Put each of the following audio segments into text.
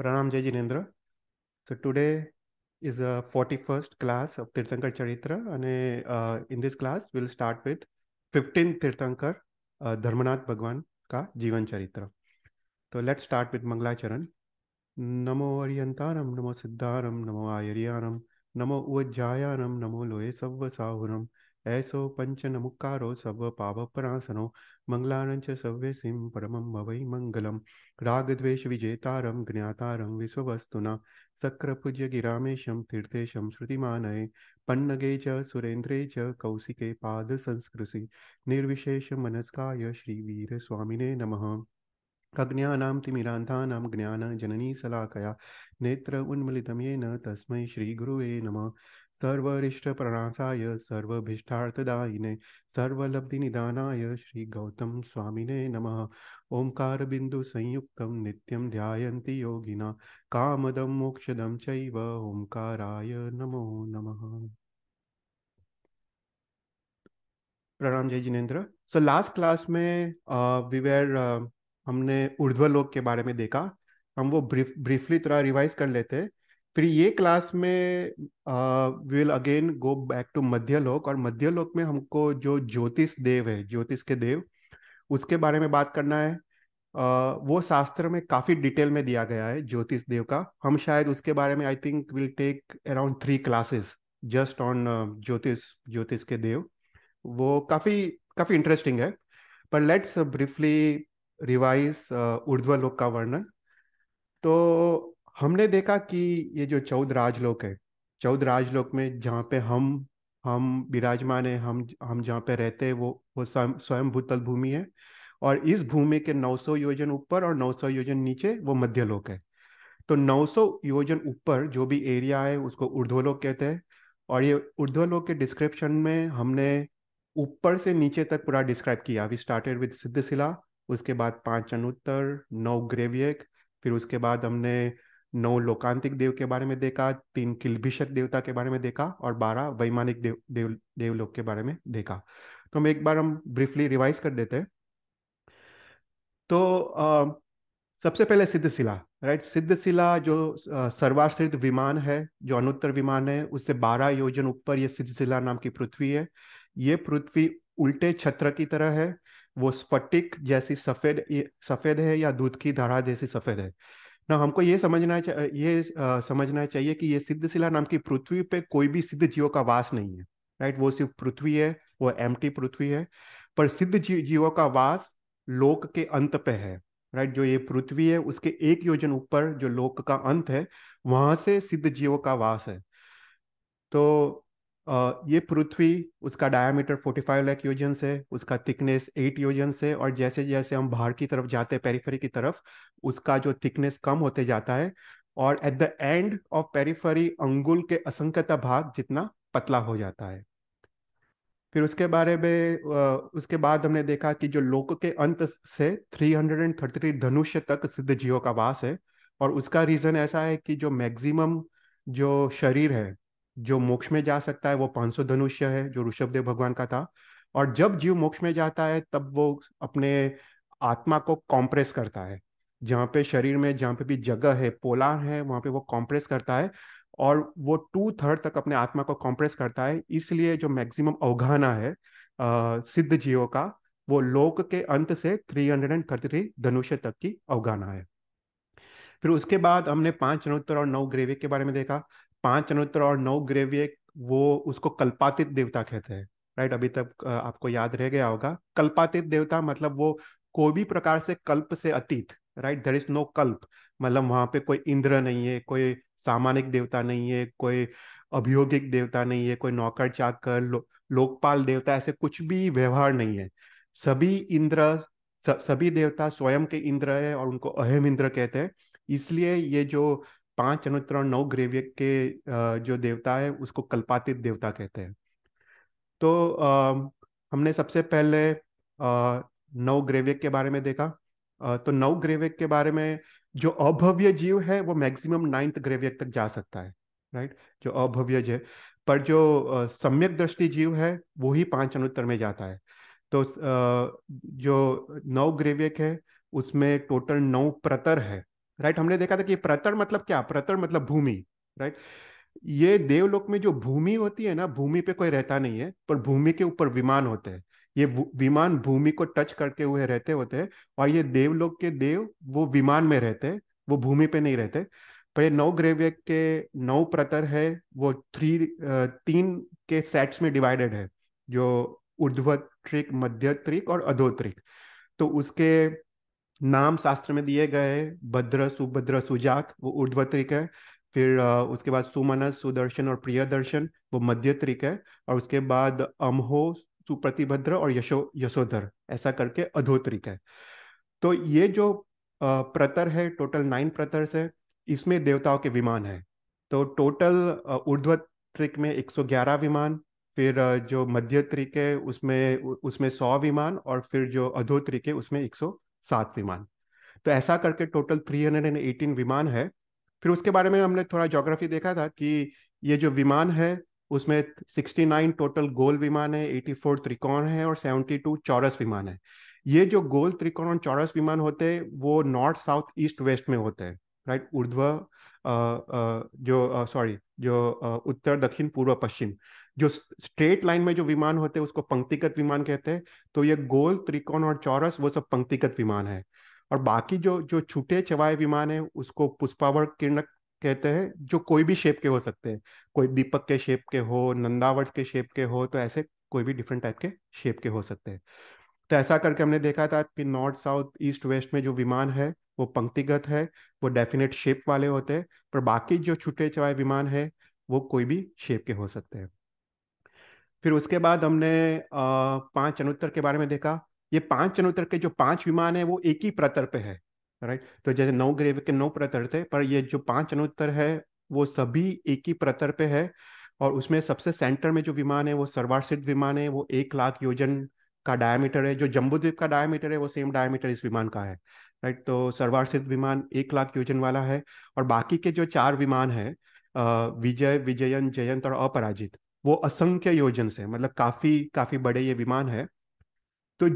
Pranam Jai Jinendra. So today is the 41st class of Tirthankar Charitra and uh, in this class we'll start with 15th Tirthankar uh, Dharmanath Bhagwan ka Jivan Charitra. So let's start with Manglacharan. Namo Aryantaram, Namo Siddharam, Namo Ayaryanam, Namo Uvajjayanam, Namo Lohe Savvasahuram, ऐसो पञ्चनमुकारो सर्वपावपरासनो मङ्गलानञ्च सव्यसिं परमं भवै मङ्गलं रागद्वेषविजेतारं ज्ञातारं विश्ववस्तुना सक्रपूज्यगिरामेशं तीर्थेशं श्रुतिमानये पन्नगे च सुरेन्द्रे च कौसिके श्री वीर स्वामिने नमः अज्ञानां तिमिरान्धानां सलाकया नेत्र उन्मलितं येन तस्मै गुरुवे नमः सर्वरिष्ट सर्वभिष्टार्थदायिने सर्वलब्धि निदानाय श्री गौतम स्वामिने नमः ओंकार बिंदु ओङ्कारबिन्दुसंयुक्तं नित्यं ध्यायन्ति योगिना कामदं मोक्षदं चैव ओंकाराय नमो नमः प्रणाम जय जिनेन्द्र सो लास्ट क्लास में विवेर uh, वी uh, हमने ऊर्ध्वलोक के बारे में देखा हम वो ब्रीफ ब्रीफली थोड़ा रिवाइज कर लेते हैं फिर ये क्लास में will again go back to मध्य लोक और मध्य लोक में हमको जो ज्योतिष देव है ज्योतिष के देव उसके बारे में बात करना है आ, वो शास्त्र में काफी डिटेल में दिया गया है ज्योतिष देव का हम शायद उसके बारे में I think will take around three classes just on ज्योतिष ज्योतिष के देव वो काफी काफी इंटरेस्टिंग है पर लेट्स ब्रीफली रिवाइज उर्ध्वलोक का वर्णन तो हमने देखा कि ये जो चौदह राजलोक है चौदह राजलोक में जहाँ पे हम हम विराजमान है हम हम जहाँ पे रहते हैं वो वो स्वयं भूतल भूमि है और इस भूमि के 900 योजन ऊपर और 900 योजन नीचे वो मध्य लोक है तो 900 योजन ऊपर जो भी एरिया है उसको उर्ध्वलोक कहते हैं और ये ऊर्ध्वलोक के डिस्क्रिप्शन में हमने ऊपर से नीचे तक पूरा डिस्क्राइब किया वी स्टार्टेड विद सिद्धशिला उसके बाद पांच अनुत्तर नौ ग्रेवियक फिर उसके बाद हमने नौ लोकांतिक देव के बारे में देखा तीन किलभिषक देवता के बारे में देखा और बारह वैमानिक देव देव देवलोक के बारे में देखा तो हम एक बार हम ब्रीफली रिवाइज कर देते हैं तो आ, सबसे पहले सिद्धशिला राइट सिद्धशिला जो सर्वाश्रित विमान है जो अनुत्तर विमान है उससे बारह योजन ऊपर ये सिद्धशिला नाम की पृथ्वी है ये पृथ्वी उल्टे छत्र की तरह है वो स्फटिक जैसी सफेद सफेद है या दूध की धारा जैसी सफेद है ना हमको ये समझना ये समझना चाहिए कि ये शिला नाम की पृथ्वी पे कोई भी सिद्ध जीवों का वास नहीं है राइट वो सिर्फ पृथ्वी है वो एम पृथ्वी है पर सिद्ध जीवों का वास लोक के अंत पे है राइट जो ये पृथ्वी है उसके एक योजन ऊपर जो लोक का अंत है वहां से सिद्ध जीवों का वास है तो ये पृथ्वी उसका डायामीटर 45 लैक योजन्स है उसका थिकनेस 8 योजन्स है और जैसे जैसे हम बाहर की तरफ जाते हैं पेरीफरी की तरफ उसका जो थिकनेस कम होते जाता है और at the end of periphery अंगुल के असंख्यता भाग जितना पतला हो जाता है फिर उसके बारे में उसके बाद हमने देखा कि जो लोक के अंत से 333 धनुष तक सिद्ध जीवों का वास है और उसका रीजन ऐसा है कि जो मैक्सिमम जो शरीर है जो मोक्ष में जा सकता है वो पांच सौ धनुष्य है जो ऋषभदेव भगवान का था और जब जीव मोक्ष में जाता है तब वो अपने आत्मा को कॉम्प्रेस करता है जहाँ पे शरीर में जहाँ पे भी जगह है पोलार है वहां पे वो कॉम्प्रेस करता है और वो टू थर्ड तक अपने आत्मा को कॉम्प्रेस करता है इसलिए जो मैक्सिमम अवघाना है आ, सिद्ध जीवों का वो लोक के अंत से three hundred and thirty three धनुष्य तक की अवगाना है फिर उसके बाद हमने पांच चरणोत्तर और नौ ग्रेवी के बारे में देखा पांच अनुत्र और नौ ग्रेव्य वो उसको कल्पातीत देवता कहते हैं राइट अभी तक आपको याद रह गया होगा कल्पातीत देवता मतलब वो कोई भी प्रकार से कल्प से अतीत राइट देर इज नो कल्प मतलब वहां पे कोई इंद्र नहीं है कोई सामानिक देवता नहीं है कोई अभियोगिक देवता नहीं है कोई नौकर चाकर लो, लोकपाल देवता ऐसे कुछ भी व्यवहार नहीं है सभी इंद्र स, सभी देवता स्वयं के इंद्र है और उनको अहम इंद्र कहते हैं इसलिए ये जो पांच और नौ ग्रेव्य के जो देवता है उसको कल्पातीत देवता कहते हैं तो हमने सबसे पहले नौ ग्रेव्य के बारे में देखा तो नौ ग्रेव्य के बारे में जो अभव्य जीव है वो मैक्सिमम नाइन्थ ग्रेव्य तक जा सकता है राइट जो अभव्य है पर जो सम्यक दृष्टि जीव है वो ही पांच अनुत्तर में जाता है तो जो नौ ग्रेव्यक है उसमें टोटल नौ प्रतर है राइट हमने देखा था कि प्रतर मतलब क्या प्रतर मतलब भूमि राइट ये देवलोक में जो भूमि होती है ना भूमि पे कोई रहता नहीं है पर भूमि के ऊपर विमान होते हैं ये विमान भूमि को टच करते हुए रहते होते हैं और ये देवलोक के देव वो विमान में रहते हैं वो भूमि पे नहीं रहते पर ये नौ ग्रेव्य के नौ प्रतर है वो थ्री तीन के सेट्स में डिवाइडेड है जो ऊर्ध्व त्रिक मध्य त्रिक और अधो त्रिक तो उसके नाम शास्त्र में दिए गए भद्र सुभद्र सुजात वो ऊर्ध्व त्रिक है फिर उसके बाद सुमनस सुदर्शन और प्रिय दर्शन वो मध्य त्रिक है और उसके बाद अमहो सुप्रतिभद्र और यशो यशोधर ऐसा करके अधोत्रिक है तो ये जो प्रतर है टोटल नाइन प्रतर है इसमें देवताओं के विमान है तो टोटल ऊर्ध्व त्रिक में 111 विमान फिर जो मध्य त्रिक है उसमें उसमें 100 विमान और फिर जो अधो त्रिक है उसमें सौ सात विमान तो ऐसा करके total three hundred and eighteen विमान है फिर उसके बारे में हमने थोड़ा जोग्राफी देखा था कि ये जो विमान है उसमें नाइन टोटल गोल विमान है फोर त्रिकोण है और सेवेंटी टू चौरस विमान है ये जो गोल त्रिकोण और चौरस विमान होते हैं वो नॉर्थ साउथ ईस्ट वेस्ट में होते हैं राइट उर्ध्व जो सॉरी जो उत्तर दक्षिण पूर्व पश्चिम जो स्ट्रेट लाइन में जो विमान होते हैं उसको पंक्तिगत विमान कहते हैं तो ये गोल त्रिकोण और चौरस वो सब पंक्तिगत विमान है और बाकी जो जो छूटे छवाए विमान है उसको पुष्पावर किरण कहते हैं जो कोई भी शेप के हो सकते हैं कोई दीपक के शेप के हो नंदावट के शेप के हो तो ऐसे कोई भी डिफरेंट टाइप के शेप के हो सकते हैं तो ऐसा करके हमने देखा था कि नॉर्थ साउथ ईस्ट वेस्ट में जो विमान है वो पंक्तिगत है वो डेफिनेट शेप वाले होते हैं पर बाकी जो छुटे चवाए विमान है वो कोई भी शेप के हो सकते हैं फिर उसके बाद हमने पांच अनुत्तर के बारे में देखा ये पांच चनोत्तर के जो पांच विमान है वो एक ही प्रतर पे है राइट तो जैसे नौ ग्रेव के नौ प्रतर थे पर ये जो पांच अनुत्तर है वो सभी एक ही प्रतर पे है और उसमें सबसे सेंटर में जो विमान है वो सर्वासिद्ध विमान है वो एक लाख योजन का डायमीटर है जो जम्बूद्वीप का डायमीटर है वो सेम डायमीटर इस विमान का है राइट तो सर्वासिद्ध विमान एक लाख योजन वाला है और बाकी के जो चार विमान है विजय विजयन जयंत और अपराजित वो असंख्य योजन से मतलब काफी काफी बड़े ये विमान है तो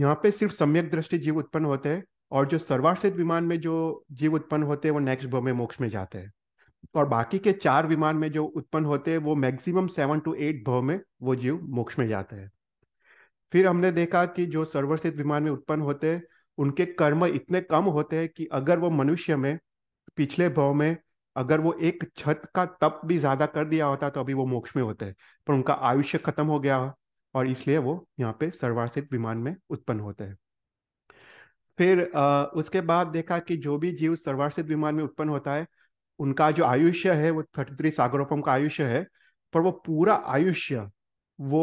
यहाँ पे सिर्फ सम्यक दृष्टि जीव उत्पन्न होते हैं और जो सर्वार्थित विमान में जो जीव उत्पन्न होते हैं वो नेक्स्ट भव में मोक्ष में जाते हैं और बाकी के चार विमान में जो उत्पन्न होते हैं वो मैक्सिमम सेवन टू एट भव में वो जीव मोक्ष में जाते हैं फिर हमने देखा कि जो सर्वस्थित विमान में उत्पन्न होते हैं उनके कर्म इतने कम होते हैं कि अगर वो मनुष्य में पिछले भव में अगर वो एक छत का तप भी ज्यादा कर दिया होता तो अभी वो मोक्ष में होते हैं पर उनका आयुष्य खत्म हो गया और इसलिए वो यहाँ पे सर्वार्थित विमान में उत्पन्न होते हैं फिर आ, उसके बाद देखा कि जो भी जीव सर्वासित विमान में उत्पन्न होता है उनका जो आयुष्य है वो थर्टी थ्री सागरोपम का आयुष्य है पर वो पूरा आयुष्य वो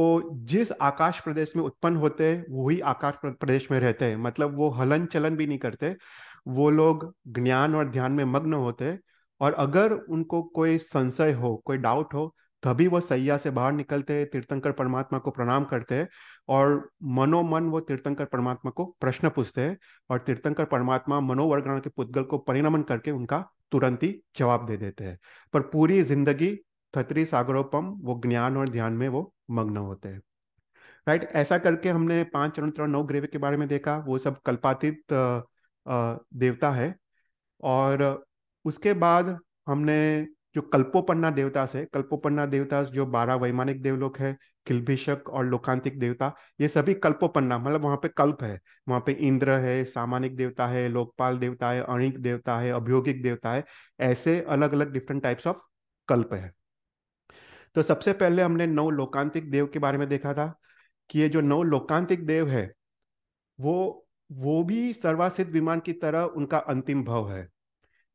जिस आकाश प्रदेश में उत्पन्न होते हैं वही आकाश प्रदेश में रहते हैं मतलब वो हलन चलन भी नहीं करते वो लोग ज्ञान और ध्यान में मग्न होते हैं और अगर उनको कोई संशय हो कोई डाउट हो तभी वो सैया से बाहर निकलते हैं तीर्थंकर परमात्मा को प्रणाम करते हैं और मनोमन वो तीर्थंकर परमात्मा को प्रश्न पूछते हैं और तीर्थंकर परमात्मा मनोवर्गण के पुद्गल को परिणमन करके उनका तुरंत ही जवाब दे देते हैं पर पूरी जिंदगी थत्री सागरोपम वो ज्ञान और ध्यान में वो मग्न होते हैं राइट right? ऐसा करके हमने पांच चरण नौ ग्रेव के बारे में देखा वो सब कल्पातीत देवता है और उसके बाद हमने जो कल्पोपन्ना देवतास है कल्पोपन्ना देवतास जो बारह वैमानिक देवलोक है किलभिषक और लोकांतिक देवता ये सभी कल्पोपन्ना मतलब वहाँ पे कल्प है वहाँ पे इंद्र है सामानिक देवता है लोकपाल देवता है अणिक देवता है अभियोगिक देवता है ऐसे अलग अलग डिफरेंट टाइप्स ऑफ कल्प है तो सबसे पहले हमने नौ लोकांतिक देव के बारे में देखा था कि ये जो नौ लोकांतिक देव है वो वो भी सर्वासिद्ध विमान की तरह उनका अंतिम भव है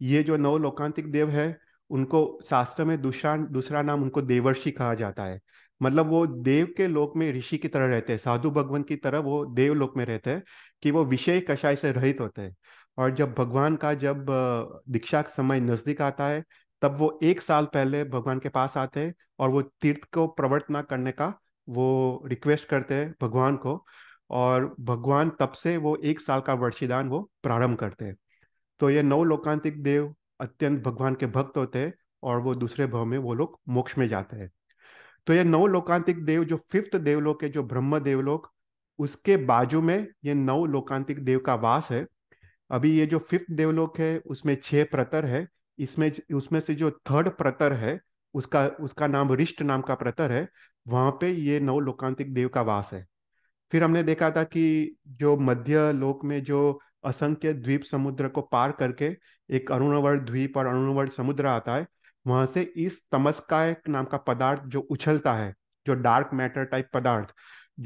ये जो नौ लोकांतिक देव है उनको शास्त्र में दूसरा दूसरा नाम उनको देवर्षि कहा जाता है मतलब वो देव के लोक में ऋषि की तरह रहते हैं साधु भगवान की तरह वो देव लोक में रहते हैं कि वो विषय कषाय से रहित होते हैं और जब भगवान का जब दीक्षा का समय नजदीक आता है तब वो एक साल पहले भगवान के पास आते हैं और वो तीर्थ को प्रवर्तना करने का वो रिक्वेस्ट करते हैं भगवान को और भगवान तब से वो एक साल का वर्षीदान वो प्रारंभ करते हैं तो ये नौ लोकांतिक देव अत्यंत भगवान के भक्त होते हैं और वो दूसरे भाव में वो लोग मोक्ष में जाते हैं तो ये नौ लोकांतिक देव जो फिफ्थ देवलोक है जो ब्रह्म देवलोक उसके बाजू में ये नौ लोकांतिक देव का वास है अभी ये जो फिफ्थ देवलोक है उसमें छह प्रतर है इसमें उसमें से जो थर्ड प्रतर है उसका उसका नाम रिष्ट नाम का प्रतर है वहां पे ये नौ लोकांतिक देव का वास है फिर हमने देखा था कि जो मध्य लोक में जो असंख्य द्वीप समुद्र को पार करके एक अरुणवर द्वीप और अरुणवर समुद्र आता है वहां से इस तमस्काय नाम का पदार्थ जो उछलता है जो डार्क मैटर टाइप पदार्थ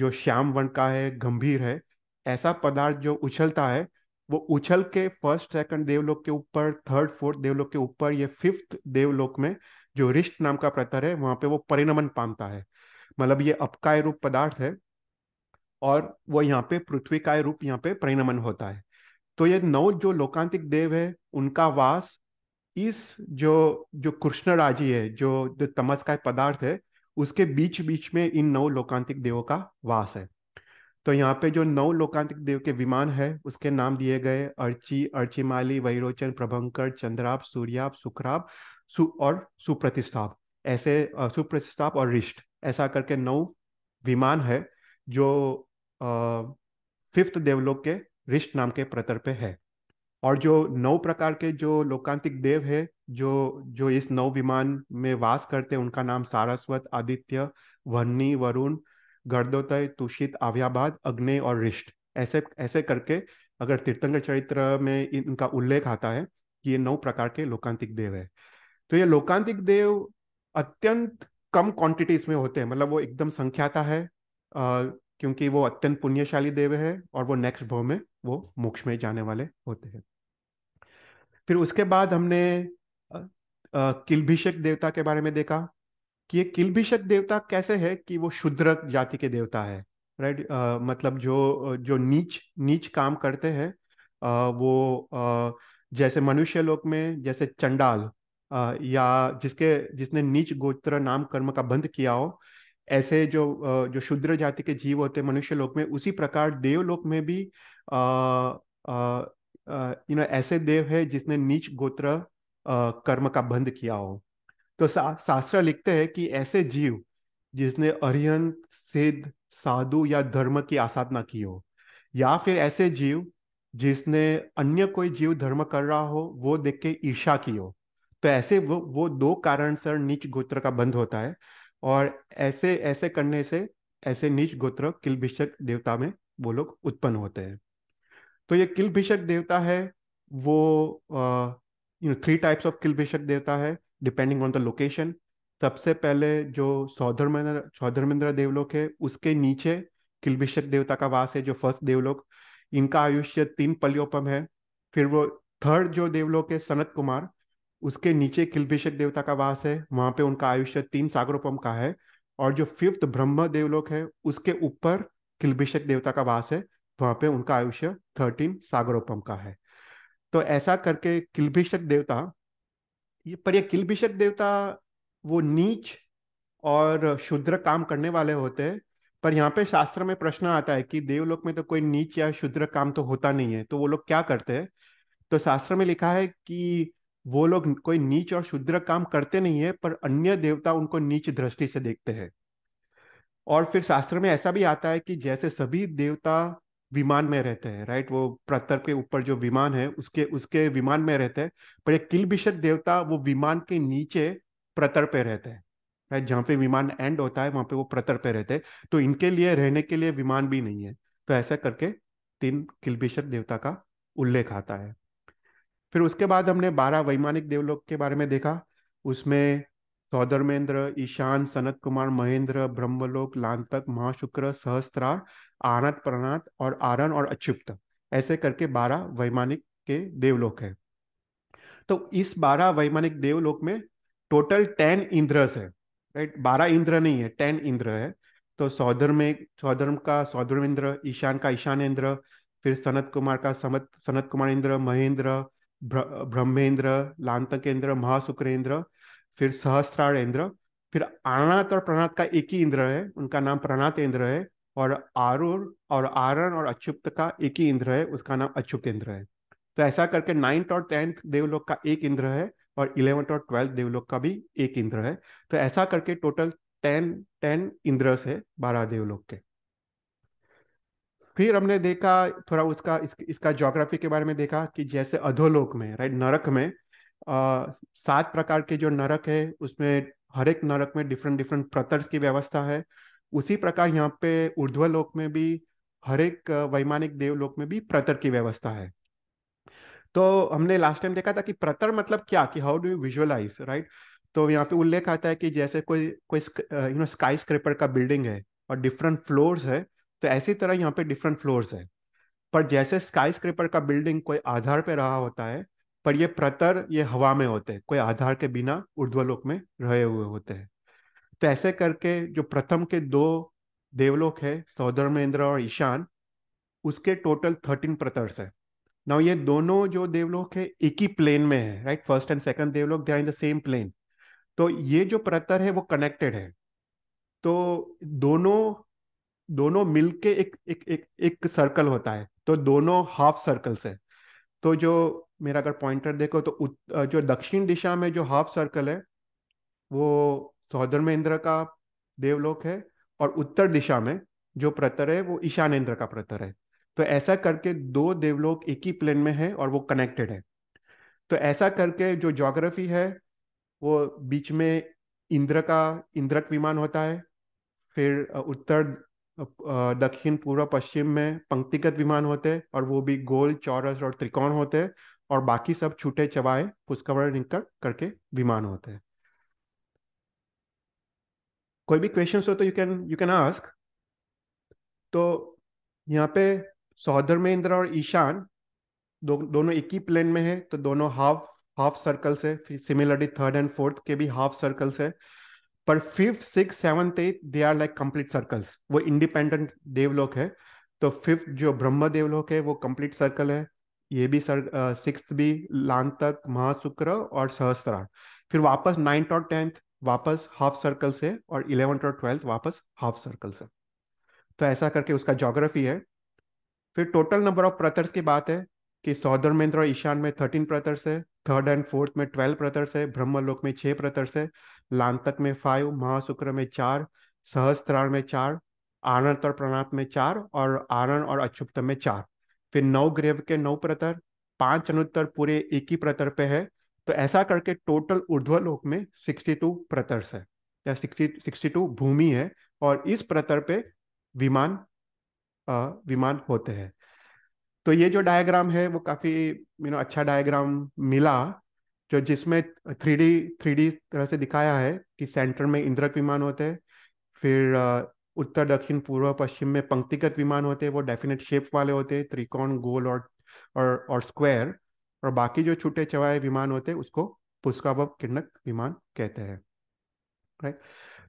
जो श्याम वन का है गंभीर है ऐसा पदार्थ जो उछलता है वो उछल के फर्स्ट सेकंड देवलोक के ऊपर थर्ड फोर्थ देवलोक के ऊपर ये फिफ्थ देवलोक में जो रिष्ट नाम का प्रतर है वहां पे वो परिणमन पामता है मतलब ये अपकाय रूप पदार्थ है और वो यहाँ पे पृथ्वी काय रूप यहाँ पे परिणमन होता है तो ये नौ जो लोकांतिक देव है उनका वास इस जो जो कृष्ण राजी है जो जो तमस का पदार्थ है उसके बीच बीच में इन नौ लोकांतिक देवों का वास है तो यहाँ पे जो नौ लोकांतिक देव के विमान है उसके नाम दिए गए अर्ची अर्चिमाली वैरोचन प्रभंकर चंद्राप सूर्याप सुखराप सु और सुप्रतिष्ठाप ऐसे सुप्रतिष्ठाप और रिष्ट ऐसा करके नौ विमान है जो फिफ्थ देवलोक के रिष्ट नाम के प्रतर पे है और जो नौ प्रकार के जो लोकांतिक देव है जो जो इस नौ विमान में वास करते हैं उनका नाम सारस्वत आदित्य वन्नी वरुण गर्दोतय तुषित आव्याबाद अग्नि और रिष्ट ऐसे ऐसे करके अगर तीर्थंकर चरित्र में इनका उल्लेख आता है कि ये नौ प्रकार के लोकांतिक देव है तो ये लोकांतिक देव अत्यंत कम क्वांटिटीज में होते हैं मतलब वो एकदम संख्याता है आ, क्योंकि वो अत्यंत पुण्यशाली देव है और वो नेक्स्ट भव में वो मोक्ष में जाने वाले होते हैं फिर उसके बाद हमने किलभिषक देवता के बारे में देखा कि ये किलभिषक देवता कैसे है कि वो शुद्र जाति के देवता है राइट आ, मतलब जो जो नीच नीच काम करते हैं वो आ, जैसे मनुष्य लोक में जैसे चंडाल आ, या जिसके जिसने नीच गोत्र नाम कर्म का बंद किया हो ऐसे जो जो शुद्र जाति के जीव होते मनुष्य लोक में उसी प्रकार देवलोक में भी यू नो ऐसे देव है जिसने नीच गोत्र कर्म का बंध किया हो तो सा, शास्त्र लिखते हैं कि ऐसे जीव जिसने अरिहंत सिद्ध साधु या धर्म की आसाधना की हो या फिर ऐसे जीव जिसने अन्य कोई जीव धर्म कर रहा हो वो देख के ईर्षा की हो तो ऐसे वो वो दो कारण सर नीच गोत्र का बंध होता है और ऐसे ऐसे करने से ऐसे नीच गोत्र किलभिषक देवता में वो लोग उत्पन्न होते हैं तो ये किलभिषक देवता है वो you know three types of किलभिषक देवता है डिपेंडिंग ऑन द लोकेशन सबसे पहले जो सौधर्मेंद्र सौधर्मेंद्र देवलोक है उसके नीचे किलभिषक देवता का वास है जो फर्स्ट देवलोक इनका आयुष्य तीन पलियोपम है फिर वो थर्ड जो देवलोक है सनत कुमार उसके नीचे किलभिषक देवता का वास है वहां पे उनका आयुष्य तीन सागरोपम का है और जो फिफ्थ ब्रह्म देवलोक है उसके ऊपर किलभिषक देवता का वास है तो वहां पे उनका आयुष्य थर्टीन सागरोपम का है तो ऐसा करके किलभिषक देवता ये पर ये किलभिषक देवता वो नीच और शुद्र काम करने वाले होते हैं पर यहाँ पे शास्त्र में प्रश्न आता है कि देवलोक में तो कोई नीच या शुद्र काम तो होता नहीं है तो वो लोग क्या करते हैं तो शास्त्र में लिखा है कि वो लोग कोई नीच और शुद्र काम करते नहीं है पर अन्य देवता उनको नीच दृष्टि से देखते हैं और फिर शास्त्र में ऐसा भी आता है कि जैसे सभी देवता विमान में रहते हैं राइट वो प्रतर के ऊपर जो विमान है उसके उसके विमान में रहते हैं पर एक किलबिशक देवता वो विमान के नीचे प्रतर पे रहते हैं राइट जहाँ पे विमान एंड होता है वहां पे वो प्रतर पे रहते हैं तो इनके लिए रहने के लिए विमान भी नहीं है तो ऐसा करके तीन किलबिशक देवता का उल्लेख आता है फिर उसके बाद हमने बारह वैमानिक देवलोक के बारे में देखा उसमें सौधर्मेंद्र ईशान सनत कुमार महेंद्र ब्रह्मलोक लांतक महाशुक्र सहस्त्रार आनत प्रणात और आरन और अच्युप्त ऐसे करके बारह वैमानिक के देवलोक है तो इस बारह वैमानिक देवलोक में टोटल टेन इंद्रस है राइट बारह इंद्र नहीं है टेन इंद्र है तो सौधर्म में सौधर्म का सौधर्म इंद्र ईशान का ईशान इंद्र फिर सनत कुमार का समत सनत कुमार इंद्र महेंद्र ब्र, ब्रह्मेंद्र लांतकेंद्र महाशुक्रेंद्र फिर सहस्त्रार इंद्र फिर आनाथ और प्रणात का एक ही इंद्र है उनका नाम प्रणात इंद्र है और आरुर और आरण और अक्षुप्त का एक ही इंद्र है उसका नाम अक्षुप्त इंद्र है तो ऐसा करके नाइन्थ और टेंथ देवलोक का एक इंद्र है और इलेवंथ और ट्वेल्थ देवलोक का भी एक इंद्र है तो ऐसा करके टोटल टेन टेन इंद्र है बारह देवलोक के फिर हमने देखा थोड़ा उसका इस, इसका जोग्राफी के बारे में देखा कि जैसे अधोलोक में राइट नरक में सात प्रकार के जो नरक है उसमें हर एक नरक में डिफरेंट डिफरेंट प्रतर्स की व्यवस्था है उसी प्रकार यहाँ पे लोक में भी हर एक वैमानिक देवलोक में भी प्रतर की व्यवस्था है तो हमने लास्ट टाइम देखा था कि प्रतर मतलब क्या कि how do you visualize right तो यहाँ पे उल्लेख आता है कि जैसे कोई कोई यू नो स्काई स्क्रेपर का बिल्डिंग है और डिफरेंट फ्लोर्स है तो ऐसी तरह यहाँ पे डिफरेंट फ्लोर्स है पर जैसे स्काई स्क्रेपर का बिल्डिंग कोई आधार पे रहा होता है पर ये प्रतर ये हवा में होते हैं कोई आधार के बिना ऊर्ध्वलोक में रहे हुए होते हैं तो ऐसे करके जो प्रथम के दो देवलोक है सौधर्मेंद्र और ईशान उसके टोटल थर्टीन प्रतर्स है नाउ ये दोनों जो देवलोक है एक ही प्लेन में है राइट फर्स्ट एंड सेकंड देवलोक they are in the same plane तो ये जो प्रतर है वो कनेक्टेड है तो दोनों दोनों मिलके एक एक एक एक सर्कल होता है तो दोनों हाफ सर्कल्स है तो जो मेरा अगर पॉइंटर देखो तो जो दक्षिण दिशा में जो हाफ सर्कल है वो तो धर्मेंद्र का देवलोक है और उत्तर दिशा में जो प्रतर है वो इंद्र का प्रतर है तो ऐसा करके दो देवलोक एक ही प्लेन में है और वो कनेक्टेड है तो ऐसा करके जो जोग्राफी है वो बीच में इंद्र का इंद्रक विमान होता है फिर उत्तर दक्षिण पूर्व पश्चिम में पंक्तिगत विमान होते हैं और वो भी गोल चौरस और त्रिकोण होते हैं और बाकी सब छूटे चवाए पुष्कवर निकल करके विमान होते हैं कोई भी क्वेश्चन हो तो you can you can ask तो यहाँ पे सौधर्मेंद्र इंद्र और ईशान दो, दोनों एक ही प्लेन में है तो दोनों हाफ हाफ सर्कल से सिमिलरली थर्ड एंड फोर्थ के भी हाफ सर्कल से पर fifth six seventh eighth they are like complete circles वो इंडिपेंडेंट देवलोक है तो फिफ्थ जो ब्रह्म देवलोक है वो कंप्लीट सर्कल है ये भी सर सिक्स uh, भी लान तक महाशुक्र और सहस्त्रार फिर वापस नाइन्थ और टेंथ वापस हाफ सर्कल से और इलेवंथ और ट्वेल्थ वापस हाफ सर्कल से तो ऐसा करके उसका जोग्राफी है फिर टोटल नंबर ऑफ प्रतर्स की बात है कि सौदर्न में और ईशान में थर्टीन प्रतर्स है थर्ड एंड फोर्थ में ट्वेल्व प्रतर्स है ब्रह्मलोक में छः प्रतर्स है लांतक में फाइव महाशुक्र में चार सहस्त्रार में चार आनंद और प्रणात में चार और आनंद और अक्षुप्त में चार फिर नौ ग्रेव के नौ प्रतर पांच अनुत्तर पूरे एक ही प्रतर पे है तो ऐसा करके टोटल ऊर्ध्वलोक में 62 प्रतर्स है या 60 62 भूमि है और इस प्रतर पे विमान आ, विमान होते हैं तो ये जो डायग्राम है वो काफ़ी यू नो अच्छा डायग्राम मिला जो जिसमें थ्री डी थ्री डी तरह से दिखाया है कि सेंटर में इंद्रक विमान होते हैं फिर उत्तर दक्षिण पूर्व पश्चिम में पंक्तिगत विमान होते हैं वो डेफिनेट शेप वाले होते हैं त्रिकोण गोल और और और स्क्वायर और बाकी जो छोटे चवाए विमान होते हैं उसको पुष्का किरणक विमान कहते हैं राइट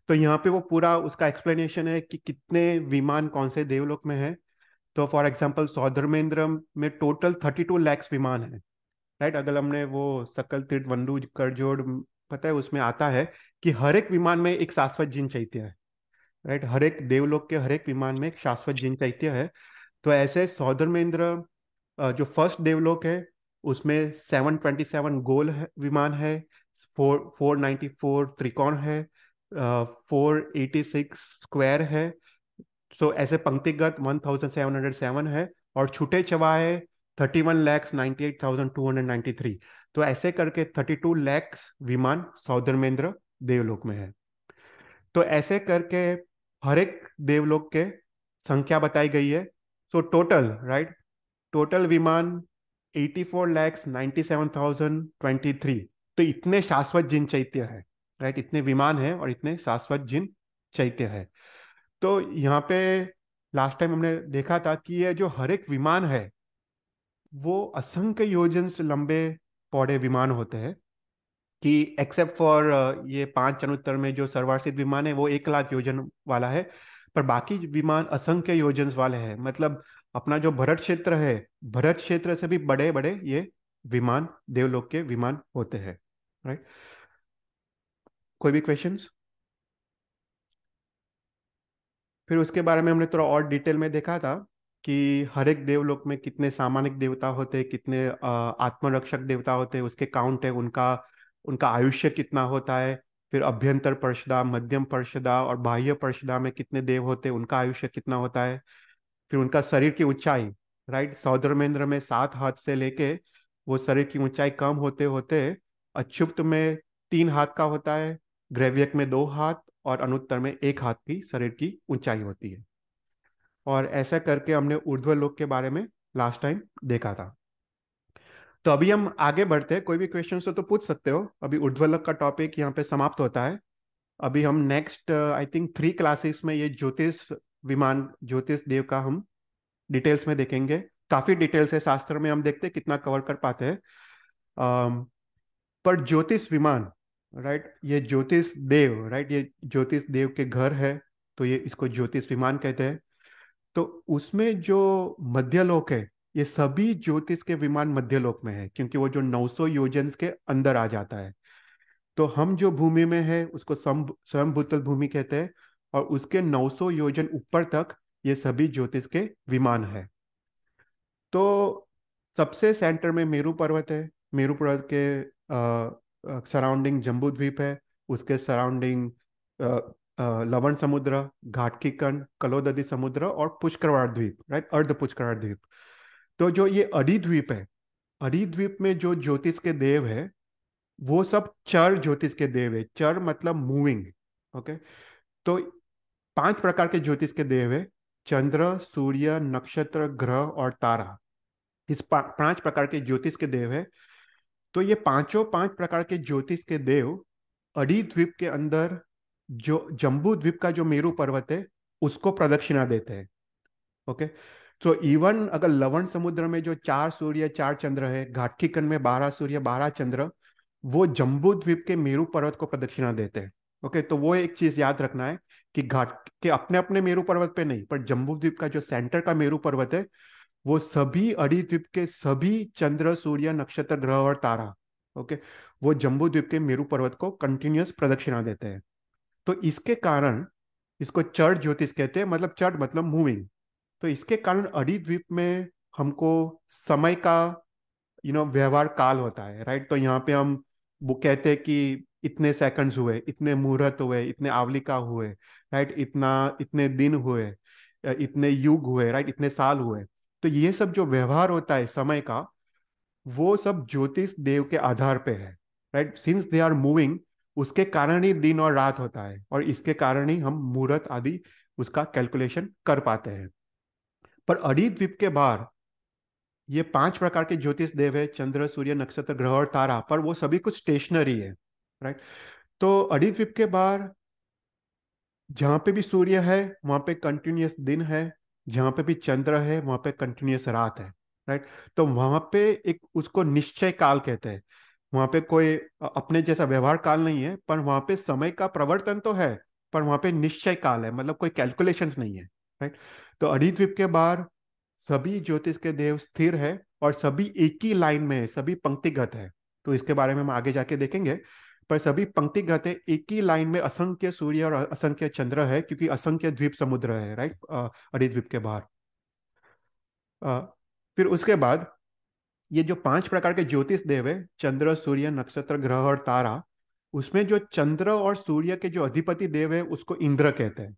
तो यहाँ पे वो पूरा उसका एक्सप्लेनेशन है कि कितने विमान कौन से देवलोक में है तो फॉर एग्जाम्पल सौधर्मेंद्रम में टोटल थर्टी टू लैक्स विमान है राइट अगर हमने वो सकल तीर्थ वंडू करजोड़ पता है उसमें आता है कि हर एक विमान में एक शाश्वत जिन चैत्य है राइट हर एक देवलोक के हर एक विमान में एक शाश्वत जिन चैत्य है तो ऐसे सौधर्मेंद्र जो फर्स्ट देवलोक है उसमें सेवन ट्वेंटी सेवन गोल है, विमान है फोर फोर नाइन्टी फोर त्रिकोण है फोर एटी सिक्स स्क्वायर है तो ऐसे पंक्तिगत one thousand seven hundred seven है और छुटे चबाए thirty one lakhs ninety eight thousand two hundred ninety three तो ऐसे करके थर्टी टू लैक्स विमान सौधर्मेंद्र देवलोक में है तो ऐसे करके हर एक देवलोक के संख्या बताई गई है सो टोटल राइट टोटल विमान eighty four lakhs ninety seven thousand twenty three तो इतने शाश्वत जिन चैत्य है राइट इतने विमान है और इतने शाश्वत जिन चैत्य है तो यहाँ पे लास्ट टाइम हमने देखा था कि ये जो हर एक विमान है वो असंख्य योजन से लंबे पौड़े विमान होते हैं कि एक्सेप्ट फॉर ये पांच चनुत्तर में जो सर्वार्षित विमान है वो एक लाख योजन वाला है पर बाकी विमान असंख्य योजन वाले हैं मतलब अपना जो भरत क्षेत्र है भरत क्षेत्र से भी बड़े बड़े ये विमान देवलोक के विमान होते हैं राइट कोई भी क्वेश्चन फिर उसके बारे में हमने थोड़ा और डिटेल में देखा था कि हर एक देवलोक में कितने सामानिक देवता होते कितने आत्मरक्षक देवता होते उसके काउंट है उनका उनका आयुष्य कितना होता है फिर अभ्यंतर परिषदा मध्यम पर्षदा और बाह्य पर्षदा में कितने देव होते उनका आयुष्य कितना होता है फिर उनका शरीर की ऊंचाई राइट सौधर्मेंद्र में सात हाथ से लेके वो शरीर की ऊंचाई कम होते होते अक्षुप्त में तीन हाथ का होता है ग्रेवियक में दो हाथ और अनुत्तर में एक हाथ की शरीर की ऊंचाई होती है और ऐसा करके हमने ऊर्ध्व लोक के बारे में लास्ट टाइम देखा था तो अभी हम आगे बढ़ते हैं कोई भी क्वेश्चन हो तो पूछ सकते हो अभी ऊर्ध्वलोक का टॉपिक यहाँ पे समाप्त होता है अभी हम next I think three classes में ये ज्योतिष विमान ज्योतिष देव का हम डिटेल्स में देखेंगे काफी डिटेल्स है शास्त्र में हम देखते हैं कितना कवर कर पाते हैं पर ज्योतिष विमान राइट ये ज्योतिष देव राइट ये ज्योतिष देव के घर है तो ये इसको ज्योतिष विमान कहते हैं तो उसमें जो मध्य लोक है ये सभी ज्योतिष के विमान मध्य लोक में है क्योंकि वो जो 900 योजन के अंदर आ जाता है तो हम जो भूमि में है उसको स्वयं भूतल भूमि कहते हैं और उसके 900 योजन ऊपर तक ये सभी ज्योतिष के विमान है तो सबसे सेंटर में मेरु पर्वत है मेरु पर्वत के सराउंडिंग जम्बू द्वीप है उसके सराउंडिंग लवण समुद्र घाट की कंड समुद्र और पुष्करवाड़ द्वीप राइट अर्ध पुष्करवाड़ द्वीप तो जो ये अडी द्वीप है अडी द्वीप में जो ज्योतिष के देव है वो सब चर ज्योतिष के देव है चर मतलब मूविंग ओके तो पांच प्रकार के ज्योतिष के देव है चंद्र सूर्य नक्षत्र ग्रह और तारा इस पांच प्रकार के ज्योतिष के देव है तो ये पांचों पांच प्रकार के ज्योतिष के देव अड़ी द्वीप के अंदर जो जम्बू द्वीप का जो मेरू पर्वत है उसको प्रदक्षिणा देते हैं ओके तो इवन अगर लवण समुद्र में जो चार सूर्य चार चंद्र है घाटकीकन में बारह सूर्य बारह चंद्र वो जम्बू द्वीप के मेरू पर्वत को प्रदक्षिणा देते हैं ओके तो वो एक चीज याद रखना है कि घाट के अपने अपने मेरु पर्वत पे नहीं पर जम्बू द्वीप का जो सेंटर का मेरु पर्वत है वो सभी अड़ी द्वीप के सभी चंद्र सूर्य नक्षत्र ग्रह और तारा ओके वो जम्बू द्वीप के मेरु पर्वत को कंटिन्यूस प्रदक्षिणा देते हैं तो इसके कारण इसको चढ़ ज्योतिष कहते हैं मतलब चढ़ मतलब मूविंग तो इसके कारण अड़ी द्वीप में हमको समय का यू नो व्यवहार काल होता है राइट तो यहाँ पे हम वो कहते हैं कि इतने सेकंड्स हुए इतने मुहूर्त हुए इतने आवलिका हुए राइट इतना इतने दिन हुए इतने युग हुए राइट इतने साल हुए तो ये सब जो व्यवहार होता है समय का वो सब ज्योतिष देव के आधार पे है right since they are moving उसके कारण ही दिन और रात होता है और इसके कारण ही हम मुहूर्त आदि उसका कैलकुलेशन कर पाते हैं पर अड़ी द्वीप के बाहर ये पांच प्रकार के ज्योतिष देव है चंद्र सूर्य नक्षत्र ग्रह और तारा पर वो सभी कुछ स्टेशनरी है राइट तो अडीद्वीप के बाहर जहां पे भी सूर्य है वहां पे कंटिन्यूस दिन है जहां पे भी चंद्र है वहां पे कंटिन्यूस रात है राइट तो वहां पे एक उसको निश्चय काल कहते हैं वहां पे कोई अपने जैसा व्यवहार काल नहीं है पर वहां पे समय का प्रवर्तन तो है पर वहां पे निश्चय काल है मतलब कोई कैलकुलेशन नहीं है राइट तो अडिद्वीप के बाहर सभी ज्योतिष के देव स्थिर है और सभी एक ही लाइन में है सभी पंक्तिगत है तो इसके बारे में हम आगे जाके देखेंगे पर सभी पंक्ति कहते एक ही लाइन में असंख्य सूर्य और असंख्य चंद्र है क्योंकि असंख्य द्वीप समुद्र है राइट अरिद्वीप के बाहर फिर उसके बाद ये जो पांच प्रकार के ज्योतिष देव है चंद्र सूर्य नक्षत्र ग्रह और तारा उसमें जो चंद्र और सूर्य के जो अधिपति देव है उसको इंद्र कहते हैं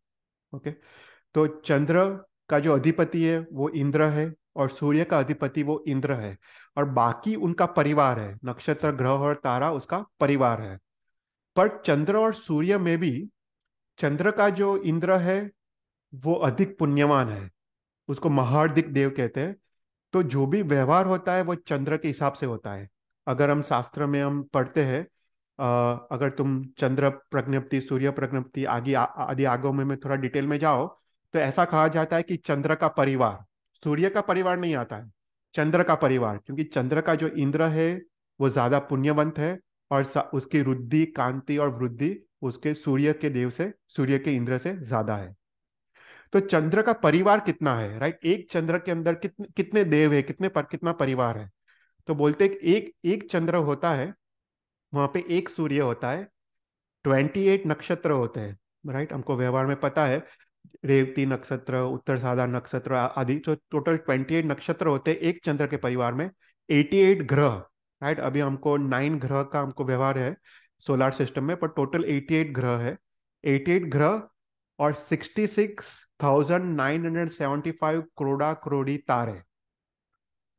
ओके तो चंद्र का जो अधिपति है वो इंद्र है और सूर्य का अधिपति वो इंद्र है और बाकी उनका परिवार है नक्षत्र ग्रह और तारा उसका परिवार है पर चंद्र और सूर्य में भी चंद्र का जो इंद्र है वो अधिक पुण्यवान है उसको महार्दिक देव कहते हैं तो जो भी व्यवहार होता है वो चंद्र के हिसाब से होता है अगर हम शास्त्र में हम पढ़ते हैं अगर तुम चंद्र प्रज्ञप्ति सूर्य प्रज्ञप्ति आगे आदि में, में थोड़ा डिटेल में जाओ तो ऐसा कहा जाता है कि चंद्र का परिवार सूर्य का परिवार नहीं आता है चंद्र का परिवार क्योंकि चंद्र का जो इंद्र है वो ज्यादा पुण्यवंत है और उसकी रुद्धि कांति और वृद्धि उसके सूर्य के देव से सूर्य के इंद्र से ज्यादा है तो चंद्र का परिवार कितना है राइट एक चंद्र के अंदर कितने कितने देव है कितने पर कितना परिवार है तो बोलते एक एक चंद्र होता है वहां पे एक सूर्य होता है ट्वेंटी एट नक्षत्र होते हैं राइट हमको व्यवहार में पता है रेवती नक्षत्र उत्तर साधा नक्षत्र आदि तो टोटल ट्वेंटी एट नक्षत्र होते हैं एक चंद्र के परिवार में एटी एट ग्रह राइट अभी हमको नाइन ग्रह का हमको व्यवहार है सोलार सिस्टम में पर टोटल एटी एट ग्रह है एटी एट ग्रह और sixty six thousand nine hundred seventy five करोड़ा करोड़ी तारे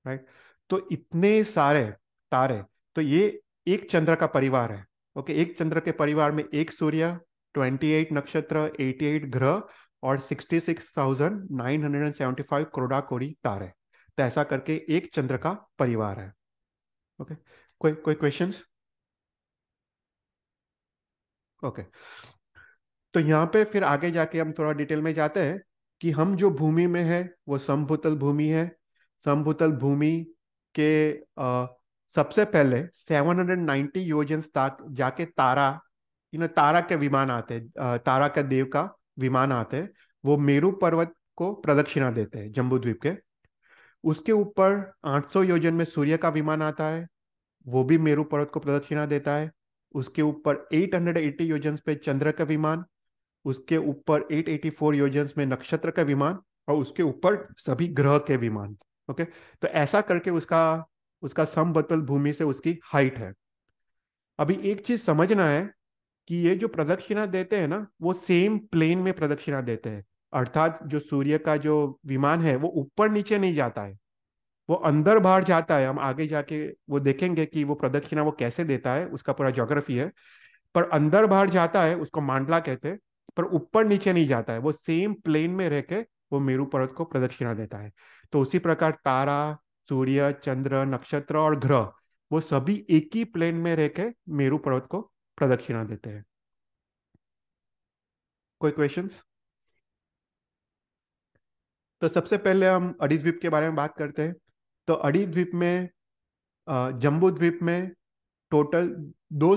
राइट तो इतने सारे तारे तो ये एक चंद्र का परिवार है ओके एक चंद्र के परिवार में एक सूर्य ट्वेंटी एट नक्षत्र एटी एट ग्रह और 66,975 करोड़ा कोड़ी तार है तो ऐसा करके एक चंद्र का परिवार है ओके कोई कोई क्वेश्चन ओके तो यहाँ पे फिर आगे जाके हम थोड़ा डिटेल में जाते हैं कि हम जो भूमि में है वो समभूतल भूमि है समभूतल भूमि के आ, सबसे पहले 790 योजन जाके तारा यू तारा के विमान आते हैं तारा का देव का विमान आते हैं वो मेरू पर्वत को प्रदक्षिणा देते हैं जम्बू द्वीप के उसके ऊपर 800 योजन में सूर्य का विमान आता है वो भी मेरू पर्वत को प्रदक्षिणा देता है उसके ऊपर 880 योजन पे चंद्र का विमान उसके ऊपर 884 योजन में नक्षत्र का विमान और उसके ऊपर सभी ग्रह के विमान ओके तो ऐसा करके उसका उसका समबतल भूमि से उसकी हाइट है अभी एक चीज समझना है कि ये जो प्रदक्षिणा देते हैं ना वो सेम प्लेन में प्रदक्षिणा देते हैं अर्थात जो सूर्य का जो विमान है वो ऊपर नीचे नहीं जाता है वो अंदर बाहर जाता है हम आगे जाके वो देखेंगे कि वो प्रदक्षिणा वो कैसे देता है उसका पूरा जोग्राफी है पर अंदर बाहर जाता है उसको मांडला कहते हैं पर ऊपर नीचे नहीं जाता है वो सेम प्लेन में रह के वो मेरु पर्वत को प्रदक्षिणा देता है तो उसी प्रकार तारा सूर्य चंद्र नक्षत्र और ग्रह वो सभी एक ही प्लेन में रह के मेरु पर्वत को प्रदक्षिणा देते हैं कोई क्वेश्चंस तो सबसे पहले हम अड़ी द्वीप के बारे में बात करते हैं तो अड़ी द्वीप में जम्बू द्वीप में टोटल दो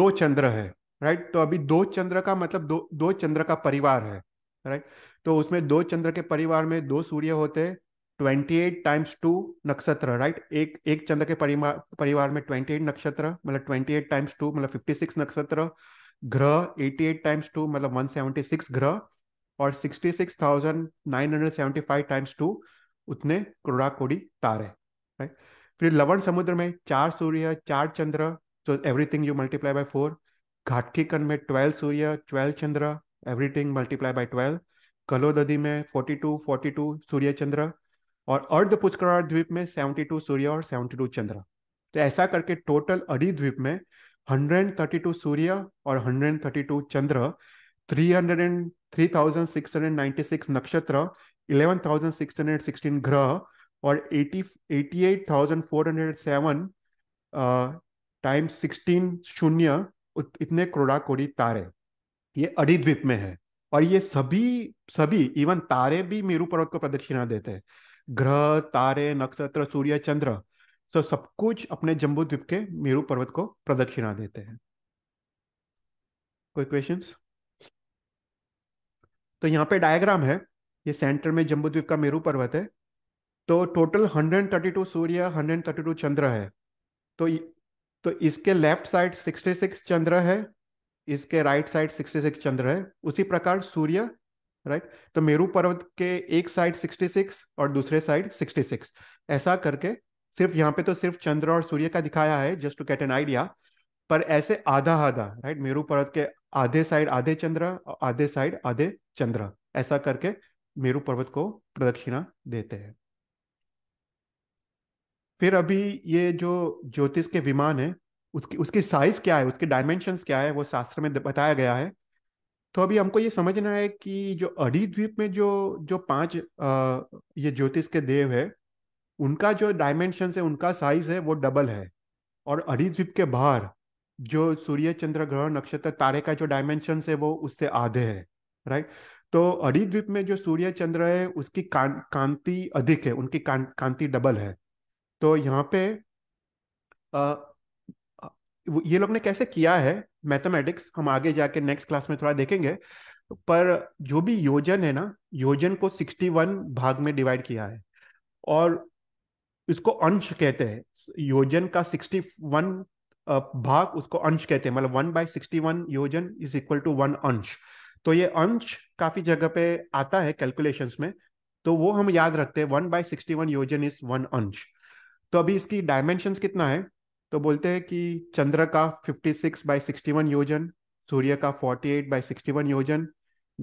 दो चंद्र है राइट तो अभी दो चंद्र का मतलब दो दो चंद्र का परिवार है राइट तो उसमें दो चंद्र के परिवार में दो सूर्य होते हैं ट्वेंटी एट टाइम्स टू नक्षत्र राइट एक एक चंद्र के परिवार परिवार में ट्वेंटी एट नक्षत्र मतलब ट्वेंटी एट टाइम्स टू मतलब फिफ्टी सिक्स नक्षत्र ग्रह एटी एट टाइम्स टू मतलब वन सेवेंटी सिक्स ग्रह और sixty six thousand nine hundred seventy five times two उतने करोड़ा कोड़ी तारे राइट फिर लवण समुद्र में चार सूर्य चार चंद्र तो everything you multiply by four घाटकी कन में ट्वेल्व सूर्य ट्वेल्व चंद्र एवरीथिंग मल्टीप्लाई बाय ट्वेल्व कलोदी में फोर्टी टू फोर्टी टू सूर्य चंद्र और अर्ध पुष्कर द्वीप में सेवेंटी टू सूर्य और सेवेंटी टू चंद्र तो ऐसा करके टोटल अड़ी द्वीप में हंड्रेड थर्टी टू सूर्य और हंड्रेड थर्टी टू चंद्र three hundred and three thousand six hundred ninety six नक्षत्र eleven thousand six hundred sixteen ग्रह और eighty eighty eight thousand four hundred seven times sixteen शून्य इतने क्रोड़ाकोड़ी तारे ये अड़ी द्वीप में है और ये सभी सभी इवन तारे भी मेरू पर्वत को प्रदक्षिणा देते हैं ग्रह तारे नक्षत्र सूर्य चंद्र सो सब कुछ अपने जम्बू द्वीप के मेरू पर्वत को प्रदक्षिणा देते हैं कोई क्वेश्चन तो यहाँ पे डायग्राम है ये सेंटर में जम्बू द्वीप का मेरू पर्वत है तो टोटल 132 सूर्य 132 चंद्र है तो तो इसके लेफ्ट साइड 66 चंद्र है इसके राइट साइड 66 चंद्र है उसी प्रकार सूर्य राइट right? तो मेरू पर्वत के एक साइड 66 और दूसरे साइड 66 ऐसा करके सिर्फ यहाँ पे तो सिर्फ चंद्र और सूर्य का दिखाया है just to get an idea पर ऐसे आधा आधा राइट मेरू पर्वत के आधे साइड आधे चंद्र आधे साइड आधे चंद्र ऐसा करके मेरू पर्वत को प्रदक्षिणा देते हैं फिर अभी ये जो ज्योतिष के विमान है उसकी उसकी साइज क्या है उसके डायमेंशंस क्या है वो शास्त्र में बताया गया है तो अभी हमको ये समझना है कि जो द्वीप में जो जो पांच ये ज्योतिष के देव है उनका जो डायमेंशन है उनका साइज है वो डबल है और द्वीप के बाहर जो सूर्य चंद्र ग्रह नक्षत्र तारे का जो डायमेंशन है वो उससे आधे है राइट तो अड़ी द्वीप में जो सूर्य चंद्र है उसकी कांति अधिक है उनकी कांति डबल है तो यहाँ पे आ, ये लोग ने कैसे किया है मैथमेटिक्स हम आगे जाके नेक्स्ट क्लास में थोड़ा देखेंगे पर जो भी योजन है ना योजन को 61 भाग में डिवाइड किया है और इसको अंश कहते हैं योजन का 61 भाग उसको अंश कहते हैं मतलब वन बाय सिक्सटी वन योजन इज इक्वल टू वन अंश तो ये अंश काफी जगह पे आता है कैलकुलेशंस में तो वो हम याद रखते हैं वन बाय सिक्सटी वन योजन इज वन अंश तो अभी इसकी डायमेंशन कितना है तो बोलते हैं कि चंद्र का 56 बाय वन योजन सूर्य का 48 सिक्सटी वन योजन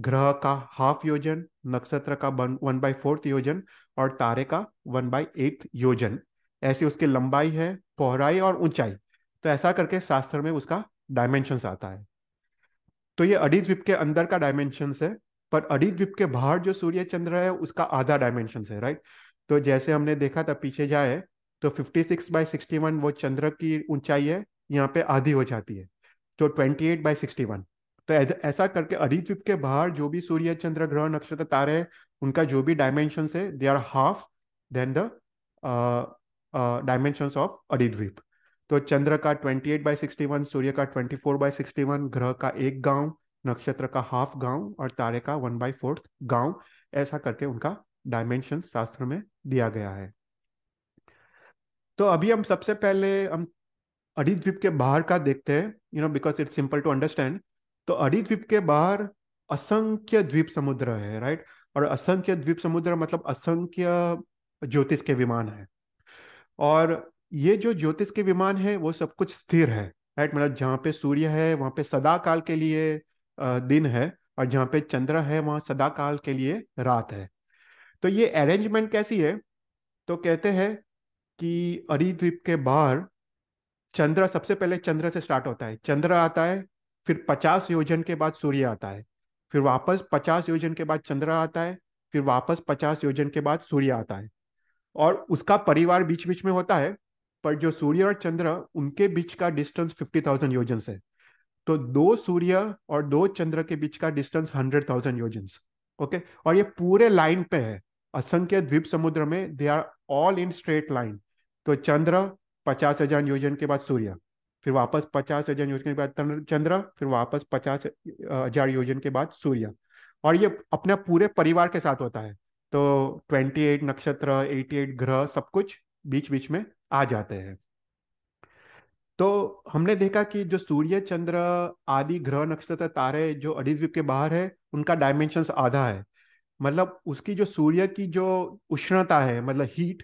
ग्रह का हाफ योजन नक्षत्र का वन बाई फोर्थ योजन और तारे का वन बाई एट योजन ऐसी उसकी लंबाई है कोहराई और ऊंचाई तो ऐसा करके शास्त्र में उसका डायमेंशन आता है तो ये द्वीप के अंदर का डायमेंशन है पर द्वीप के बाहर जो सूर्य चंद्र है उसका आधा डायमेंशन है राइट तो जैसे हमने देखा था पीछे जाए तो 56 सिक्स बाई सिक्सटी वन वो चंद्र की ऊंचाई है यहाँ पे आधी हो जाती है तो 28 एट बाई सिक्सटी वन तो ऐसा करके अरिद्वीप के बाहर जो भी सूर्य चंद्र ग्रह नक्षत्र तारे हैं उनका जो भी डायमेंशन है they are half then the dimension of अरिद्वीप तो चंद्र का 28 एट बाई सिक्सटी सूर्य का 24 फोर बाई सिक्सटी वन ग्रह का एक गांव नक्षत्र का हाफ गांव और तारे का वन बाई फोर्थ गांव ऐसा करके उनका डायमेंशन शास्त्र में दिया गया है तो अभी हम सबसे पहले हम अडी द्वीप के बाहर का देखते हैं you know because it's simple to understand तो अडी द्वीप के बाहर असंख्य द्वीप समुद्र है राइट और असंख्य द्वीप समुद्र मतलब असंख्य ज्योतिष के विमान है और ये जो ज्योतिष के विमान है वो सब कुछ स्थिर है राइट मतलब जहाँ पे सूर्य है वहाँ पे सदा काल के लिए दिन है और जहाँ पे चंद्र है वहाँ सदा काल के लिए रात है तो ये अरेंजमेंट कैसी है तो कहते हैं कि अरिद्वीप के बाहर चंद्र सबसे पहले चंद्र से स्टार्ट होता है चंद्र आता है फिर पचास योजन के बाद सूर्य आता है फिर वापस पचास योजन के बाद चंद्र आता है फिर वापस पचास योजन के बाद सूर्य आता है और उसका परिवार बीच बीच में होता है पर जो सूर्य और चंद्र उनके बीच का डिस्टेंस फिफ्टी थाउजेंड योजन है तो दो सूर्य और दो चंद्र के बीच का डिस्टेंस हंड्रेड थाउजेंड योजन ओके और ये पूरे लाइन पे है असंख्य द्वीप समुद्र में they are all in straight line तो चंद्र पचास हजार योजन के बाद सूर्य फिर वापस पचास हजार योजन के बाद चंद्र फिर वापस पचास हजार योजन के बाद सूर्य और ये अपने पूरे परिवार के साथ होता है तो ट्वेंटी एट नक्षत्र एटी एट ग्रह सब कुछ बीच बीच में आ जाते हैं तो हमने देखा कि जो सूर्य चंद्र आदि ग्रह नक्षत्र तारे जो अडिद्वीप के बाहर है उनका डायमेंशन आधा है मतलब उसकी जो सूर्य की जो उष्णता है मतलब हीट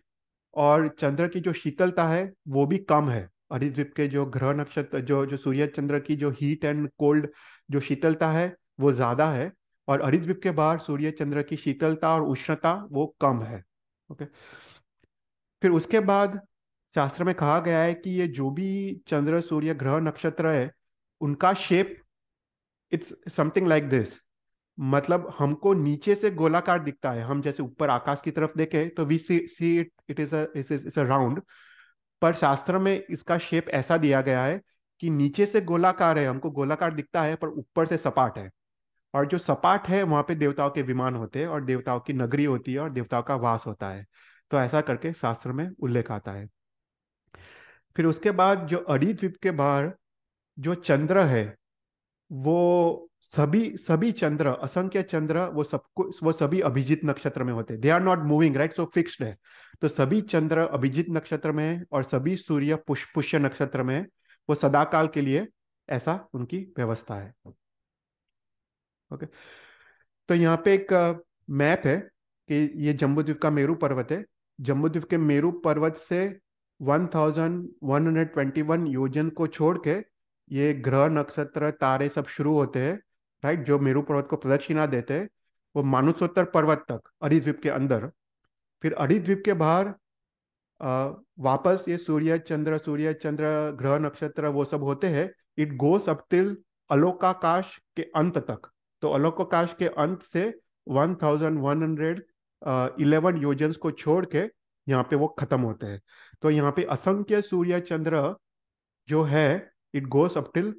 और चंद्र की जो शीतलता है वो भी कम है अरिद्वीप के जो ग्रह नक्षत्र जो जो सूर्य चंद्र की जो हीट एंड कोल्ड जो शीतलता है वो ज़्यादा है और अरिद्वीप के बाहर सूर्य चंद्र की शीतलता और उष्णता वो कम है ओके फिर उसके बाद शास्त्र में कहा गया है कि ये जो भी चंद्र सूर्य ग्रह नक्षत्र है उनका shape it's something like this मतलब हमको नीचे से गोलाकार दिखता है हम जैसे ऊपर आकाश की तरफ देखे तो we see see it it is it's a round पर शास्त्र में इसका शेप ऐसा दिया गया है कि नीचे से गोलाकार है हमको गोलाकार दिखता है पर ऊपर से सपाट है और जो सपाट है वहां पे देवताओं के विमान होते हैं और देवताओं की नगरी होती है और देवताओं का वास होता है तो ऐसा करके शास्त्र में उल्लेख आता है फिर उसके बाद जो अड़ी द्वीप के बाहर जो चंद्र है वो सभी सभी चंद्र असंख्य चंद्र वो सबको वो सभी अभिजीत नक्षत्र में होते हैं they are not moving right so fixed है तो सभी चंद्र अभिजीत नक्षत्र में है और सभी सूर्य पुष्पुष्य नक्षत्र में है वो सदाकाल के लिए ऐसा उनकी व्यवस्था है ओके तो यहाँ पे एक मैप है कि ये जम्बूद्वीप का मेरू पर्वत है जम्बूद्वीप के मेरू पर्वत से 1121 योजन को छोड़ के ये ग्रह नक्षत्र तारे सब शुरू होते हैं राइट जो मेरू पर्वत को प्रदक्षिणा देते वो मानुसोत्तर पर्वत तक अरिद्वीप के अंदर फिर अरिद्वीप के बाहर वापस ये सूर्य चंद्र सूर्य चंद्र ग्रह नक्षत्र वो सब होते हैं इट गोस अप टिल अलोकाकाश के अंत तक तो अलोकाकाश के अंत से 1111 योजन्स को छोड़ के यहाँ पे वो खत्म होते हैं तो यहाँ पे असंख्य सूर्य चंद्र जो है इट गोस अप टिल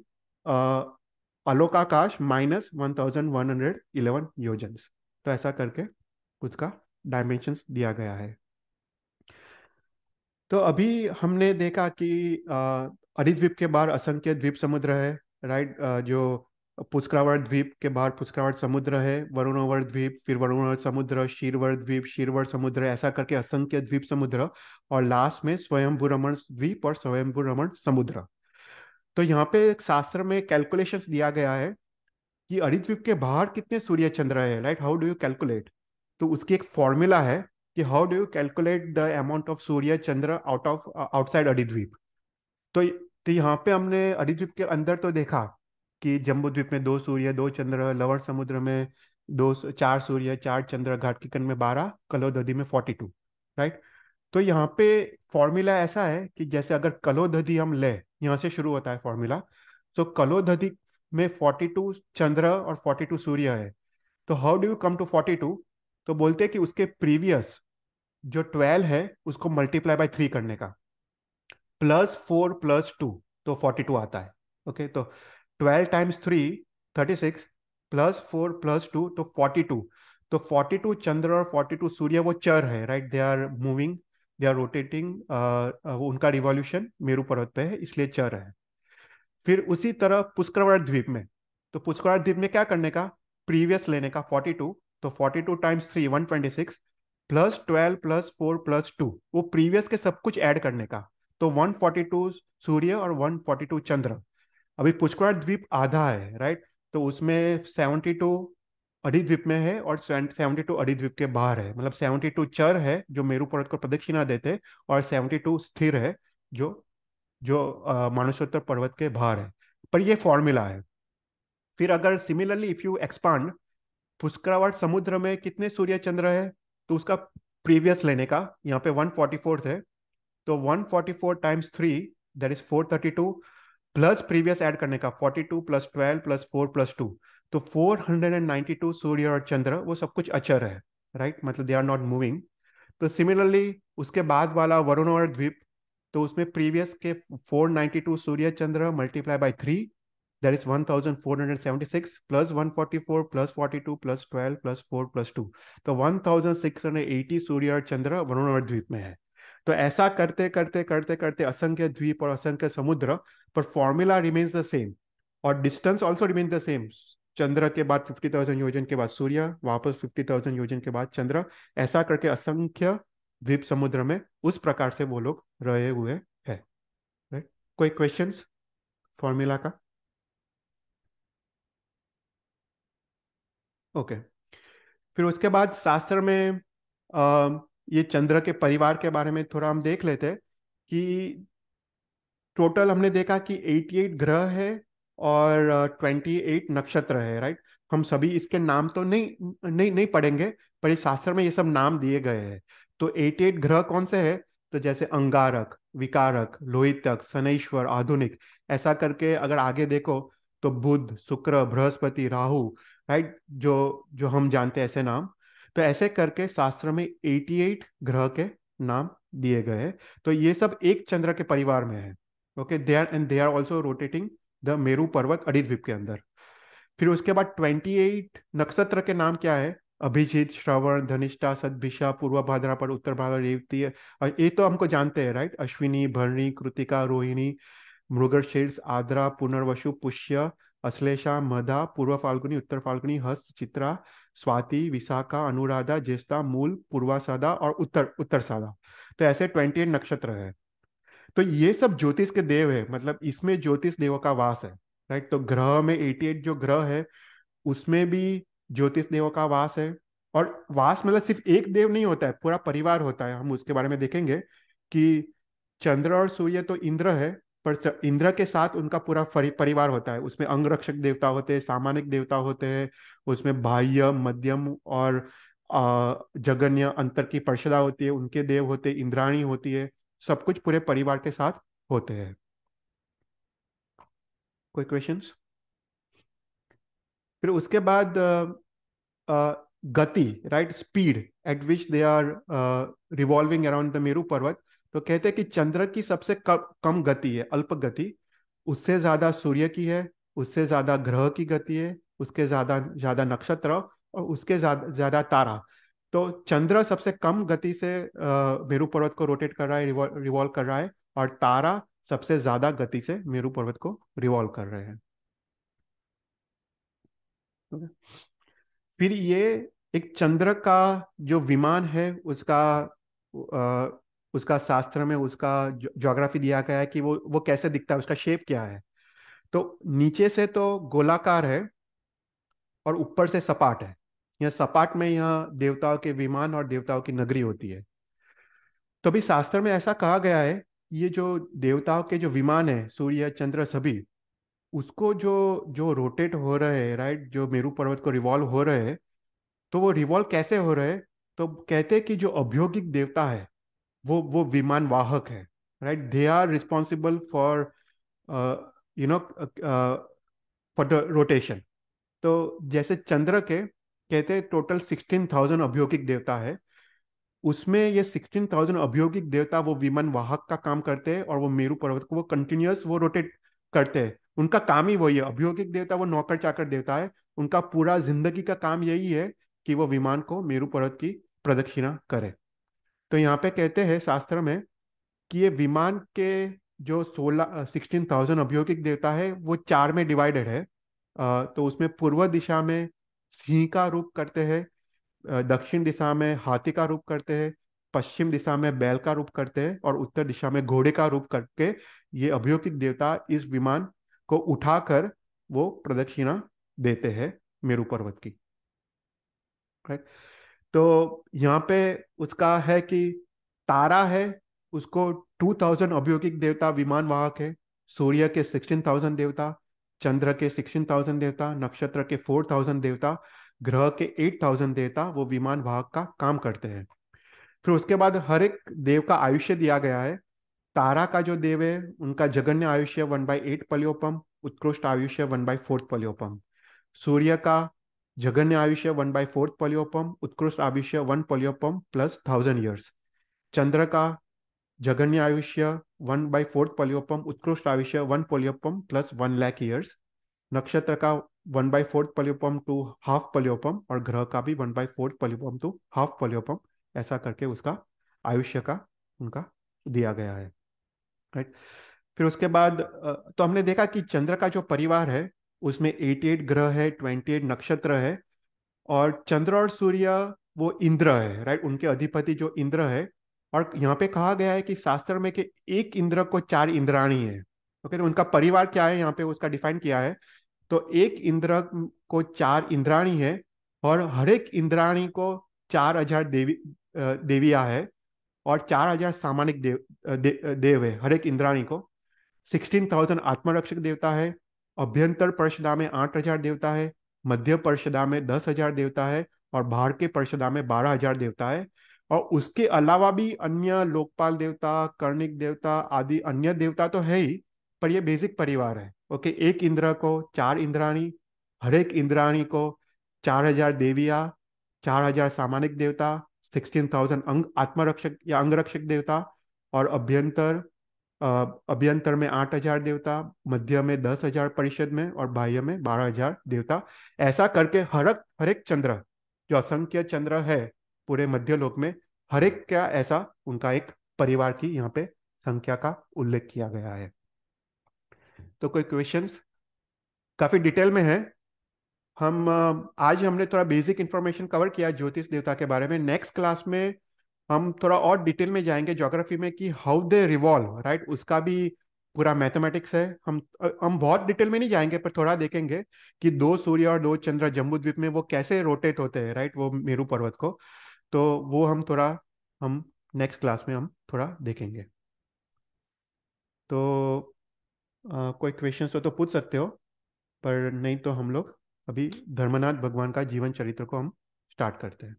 अलोक आकाश minus one thousand one hundred eleven योजन तो ऐसा करके उसका डायमेंशन दिया गया है तो अभी हमने देखा कि द्वीप के बाहर असंख्य द्वीप समुद्र है राइट जो पुष्करावर द्वीप के बाहर पुस्करावर समुद्र है वरुणोवर द्वीप फिर वरुणोवर समुद्र शीरवर द्वीप शीरवर समुद्र ऐसा करके असंख्य द्वीप समुद्र और लास्ट में स्वयंभू रमण द्वीप और स्वयंभू रमण समुद्र तो यहाँ पे शास्त्र में कैलकुलेशन दिया गया है कि अरिद्वीप के बाहर कितने सूर्य चंद्र है right how do you calculate तो उसकी एक फॉर्मूला है कि how do you calculate the amount of सूर्य चंद्र आउट ऑफ आउटसाइड अरिद्वीप तो तो यहाँ पे हमने अरिद्वीप के अंदर तो देखा कि द्वीप में दो सूर्य दो चंद्र लवर समुद्र में दो चार सूर्य चार चंद्र घाट में बारह कलो दधी में फोर्टी टू राइट तो यहाँ पे फॉर्मूला ऐसा है कि जैसे अगर कलो हम ले यहाँ से शुरू होता है फॉर्मूला सो कलो दधि में 42 चंद्र और 42 सूर्य है तो how do you come to 42 तो बोलते हैं कि उसके प्रीवियस जो 12 है उसको मल्टीप्लाई बाय थ्री करने का प्लस फोर प्लस टू तो 42 आता है ओके okay, तो 12 times three thirty six plus four plus two तो 42 तो 42 चंद्र और 42 सूर्य वो चर है right they are moving they are rotating उनका रिवॉल्यूशन मेरू पर्वत पे है इसलिए चर है फिर उसी तरह पुष्करवाड़ द्वीप में तो पुष्करवाड़ द्वीप में क्या करने का प्रीवियस लेने का 42 तो 42 times three one twenty six plus twelve plus four plus two वो प्रीवियस के सब कुछ ऐड करने का तो 142 सूर्य और 142 चंद्र अभी पुष्कर द्वीप आधा है राइट तो उसमें 72 अधिद्वीप में है और सेवेंटी टू अधिद्वीप के बाहर है मतलब सेवेंटी टू चर है जो मेरू पर्वत को प्रदक्षिणा देते और सेवेंटी टू स्थिर है जो जो मानसोत्तर पर्वत के बाहर है पर यह फॉर्मूला है फिर अगर similarly if you expand Pushkaravart समुद्र में कितने सूर्य चंद्र है तो उसका प्रीवियस लेने का यहाँ पे वन फोर्टी फोर्थ है तो one forty four times three that is four thirty two plus previous add करने का forty two plus twelve plus four plus two तो 492 सूर्य और चंद्र वो सब कुछ अचर है राइट right? मतलब दे आर नॉट मूविंग तो सिमिलरली उसके बाद वाला वरुण और द्वीप तो उसमें प्रीवियस के 492 सूर्य चंद्र multiply by three that is 1476 plus 144 plus 42 plus 12 plus 4 plus 2 तो 1680 सूर्य और चंद्र वरुण और द्वीप में है तो ऐसा करते करते करते करते असंख्य द्वीप और असंख्य समुद्र पर फॉर्मूला रिमेन्स द सेम और distance also remains the same चंद्र के बाद फिफ्टी थाउजेंड योजन के बाद सूर्य वापस फिफ्टी थाउजेंड योजन के बाद चंद्र ऐसा करके असंख्य द्वीप समुद्र में उस प्रकार से वो लोग रहे हुए है राइट कोई क्वेश्चन फॉर्मूला का ओके फिर उसके बाद शास्त्र में आ, ये चंद्र के परिवार के बारे में थोड़ा हम देख लेते हैं कि टोटल हमने देखा कि 88 ग्रह है और ट्वेंटी एट नक्षत्र है राइट हम सभी इसके नाम तो नहीं नहीं नहीं पढ़ेंगे पर इस शास्त्र में ये सब नाम दिए गए हैं तो एट एट ग्रह कौन से है तो जैसे अंगारक विकारक लोहितक सनेश्वर आधुनिक ऐसा करके अगर आगे देखो तो बुध शुक्र बृहस्पति राहु राइट जो जो हम जानते हैं ऐसे नाम तो ऐसे करके शास्त्र में 88 ग्रह के नाम दिए गए हैं तो ये सब एक चंद्र के परिवार में है okay they are and they are also rotating the Meru Parvat द्वीप के अंदर फिर उसके बाद ट्वेंटी एट नक्षत्र के नाम क्या है अभिजीत श्रवण धनिष्ठा सदभिषा पूर्व पर उत्तर भाद्र रेवती ये तो हमको जानते हैं राइट अश्विनी भरणी कृतिका रोहिणी मृगशीर्ष आद्रा पुनर्वशु पुष्य अश्लेषा मधा पूर्व फाल्गुनी उत्तर फाल्गुनी हस्त चित्रा स्वाति विशाखा अनुराधा ज्येष्ठा मूल पूर्वासादा और उत्तर उत्तर सादा तो ऐसे ट्वेंटी नक्षत्र है तो ये सब ज्योतिष के देव है मतलब इसमें ज्योतिष देवों का वास है राइट तो ग्रह में 88 जो ग्रह है उसमें भी ज्योतिष देवों का वास है और वास मतलब सिर्फ एक देव नहीं होता है पूरा परिवार होता है हम उसके बारे में देखेंगे कि चंद्र और सूर्य तो इंद्र है पर इंद्र के साथ उनका पूरा परिवार होता है उसमें अंगरक्षक देवता होते हैं सामानिक देवता होते हैं उसमें बाह्य मध्यम और जगन्य अंतर की पर्षदा होती है उनके देव होते इंद्राणी होती है सब कुछ पूरे परिवार के साथ होते हैं कोई क्वेश्चन फिर उसके बाद गति right speed at which they are revolving around the Meru Parvat तो कहते हैं कि चंद्र की सबसे कम गति है अल्प गति उससे ज्यादा सूर्य की है उससे ज्यादा ग्रह की गति है उसके ज्यादा ज्यादा नक्षत्र और उसके ज्यादा तारा तो चंद्र सबसे कम गति से मेरू पर्वत को रोटेट कर रहा है रिवॉल्व कर रहा है और तारा सबसे ज्यादा गति से मेरू पर्वत को रिवॉल्व कर रहे हैं फिर ये एक चंद्र का जो विमान है उसका उसका शास्त्र में उसका जोग्राफी दिया गया है कि वो वो कैसे दिखता है उसका शेप क्या है तो नीचे से तो गोलाकार है और ऊपर से सपाट है यह सपाट में यह देवताओं के विमान और देवताओं की नगरी होती है तो भी शास्त्र में ऐसा कहा गया है ये जो देवताओं के जो विमान है सूर्य चंद्र सभी उसको जो जो रोटेट हो रहे है राइट जो मेरू पर्वत को रिवॉल्व हो रहे है तो वो रिवॉल्व कैसे हो रहे हैं तो कहते हैं कि जो औद्योगिक देवता है वो वो विमान वाहक है right they are responsible for you know for the rotation तो जैसे चंद्र के कहते हैं टोटल सिक्सटीन थाउजेंड अभियोगिक देवता है उसमें ये सिक्सटीन थाउजेंड अभियोगिक देवता वो विमान वाहक का काम करते हैं और वो मेरू पर्वत को वो कंटिन्यूस वो रोटेट करते हैं उनका काम ही वही है अभियोगिक देवता वो नौकर चाकर देवता है उनका पूरा जिंदगी का काम यही है कि वो विमान को मेरू पर्वत की प्रदक्षिणा करे तो यहाँ पे कहते हैं शास्त्र में कि ये विमान के जो सोलह सिक्सटीन थाउजेंड अभियोगिक देवता है वो चार में डिवाइडेड है तो उसमें पूर्व दिशा में सिंह का रूप करते हैं दक्षिण दिशा में हाथी का रूप करते हैं पश्चिम दिशा में बैल का रूप करते हैं और उत्तर दिशा में घोड़े का रूप करके ये अभियोगिक देवता इस विमान को उठाकर वो प्रदक्षिणा देते हैं मेरू पर्वत की राइट तो यहाँ पे उसका है कि तारा है उसको 2000 अभियोगिक देवता विमान वाहक है सूर्य के 16,000 देवता चंद्र के सिक्सटीन थाउजेंड देवता नक्षत्र के फोर थाउजेंड देवता ग्रह के एट थाउजेंड देवता वो विमान वाहक का काम करते हैं फिर उसके बाद हर एक देव का आयुष्य दिया गया है तारा का जो देव है उनका जगन्य आयुष्य वन बाई एट पलियोपम उत्कृष्ट आयुष्य वन बाई फोर्थ पलियोपम सूर्य का जगन्य आयुष्य वन बाई फोर्थ पलियोपम उत्कृष्ट आयुष्य वन पलियोपम प्लस थाउजेंड ईयर्स चंद्र का जघन्य आयुष्य वन बाई फोर्थ पोलियोपम उत्कृष्ट आयुष्य वन पोलियोपम प्लस वन लैक ईयर्स नक्षत्र का वन बाई फोर्थ पलियोपम टू हाफ पलियोपम और ग्रह का भी वन बाई फोर्थ पोलियोपम टू हाफ पलियोपम ऐसा करके उसका आयुष्य का उनका दिया गया है राइट फिर उसके बाद तो हमने देखा कि चंद्र का जो परिवार है उसमें 88 ग्रह है 28 नक्षत्र है और चंद्र और सूर्य वो इंद्र है राइट उनके अधिपति जो इंद्र है और यहाँ पे कहा गया है कि शास्त्र में कि एक इंद्र को चार इंद्राणी है ओके तो उनका परिवार क्या है यहाँ पे उसका डिफाइन किया है तो एक इंद्र को चार इंद्राणी है और हर एक इंद्राणी को चार हजार देवी देविया है और चार हजार सामानिक देव दे, देव है हर एक इंद्राणी को सिक्सटीन थाउजेंड आत्मरक्षक देवता है अभ्यंतर परिषदा में आठ हजार देवता है मध्य परिषदा में दस हजार देवता है और बाहर के परिषदा में बारह हजार देवता है और उसके अलावा भी अन्य लोकपाल देवता कर्णिक देवता आदि अन्य देवता तो है ही पर यह बेसिक परिवार है ओके एक इंद्र को चार इंद्राणी हर एक इंद्राणी को चार हजार देविया चार हजार सामानिक देवता सिक्सटीन थाउजेंड अंग आत्मरक्षक या अंगरक्षक देवता और अभ्यंतर अभ्यंतर में आठ हजार देवता मध्य में दस हजार परिषद में और बाह्य में बारह हजार देवता ऐसा करके हरक हरेक चंद्र जो असंख्य चंद्र है पूरे मध्य लोक में हर एक क्या ऐसा उनका एक परिवार की यहाँ पे संख्या का उल्लेख किया गया है तो कोई क्वेश्चन काफी डिटेल में है हम आज हमने थोड़ा बेसिक इन्फॉर्मेशन कवर किया ज्योतिष देवता के बारे में नेक्स्ट क्लास में हम थोड़ा और डिटेल में जाएंगे ज्योग्राफी में कि हाउ दे रिवॉल्व राइट उसका भी पूरा मैथमेटिक्स है हम हम बहुत डिटेल में नहीं जाएंगे पर थोड़ा देखेंगे कि दो सूर्य और दो चंद्र जम्बू द्वीप में वो कैसे रोटेट होते हैं राइट वो मेरू पर्वत को तो वो हम थोड़ा हम नेक्स्ट क्लास में हम थोड़ा देखेंगे तो आ, कोई क्वेश्चन हो तो पूछ सकते हो पर नहीं तो हम लोग अभी धर्मनाथ भगवान का जीवन चरित्र को हम स्टार्ट करते हैं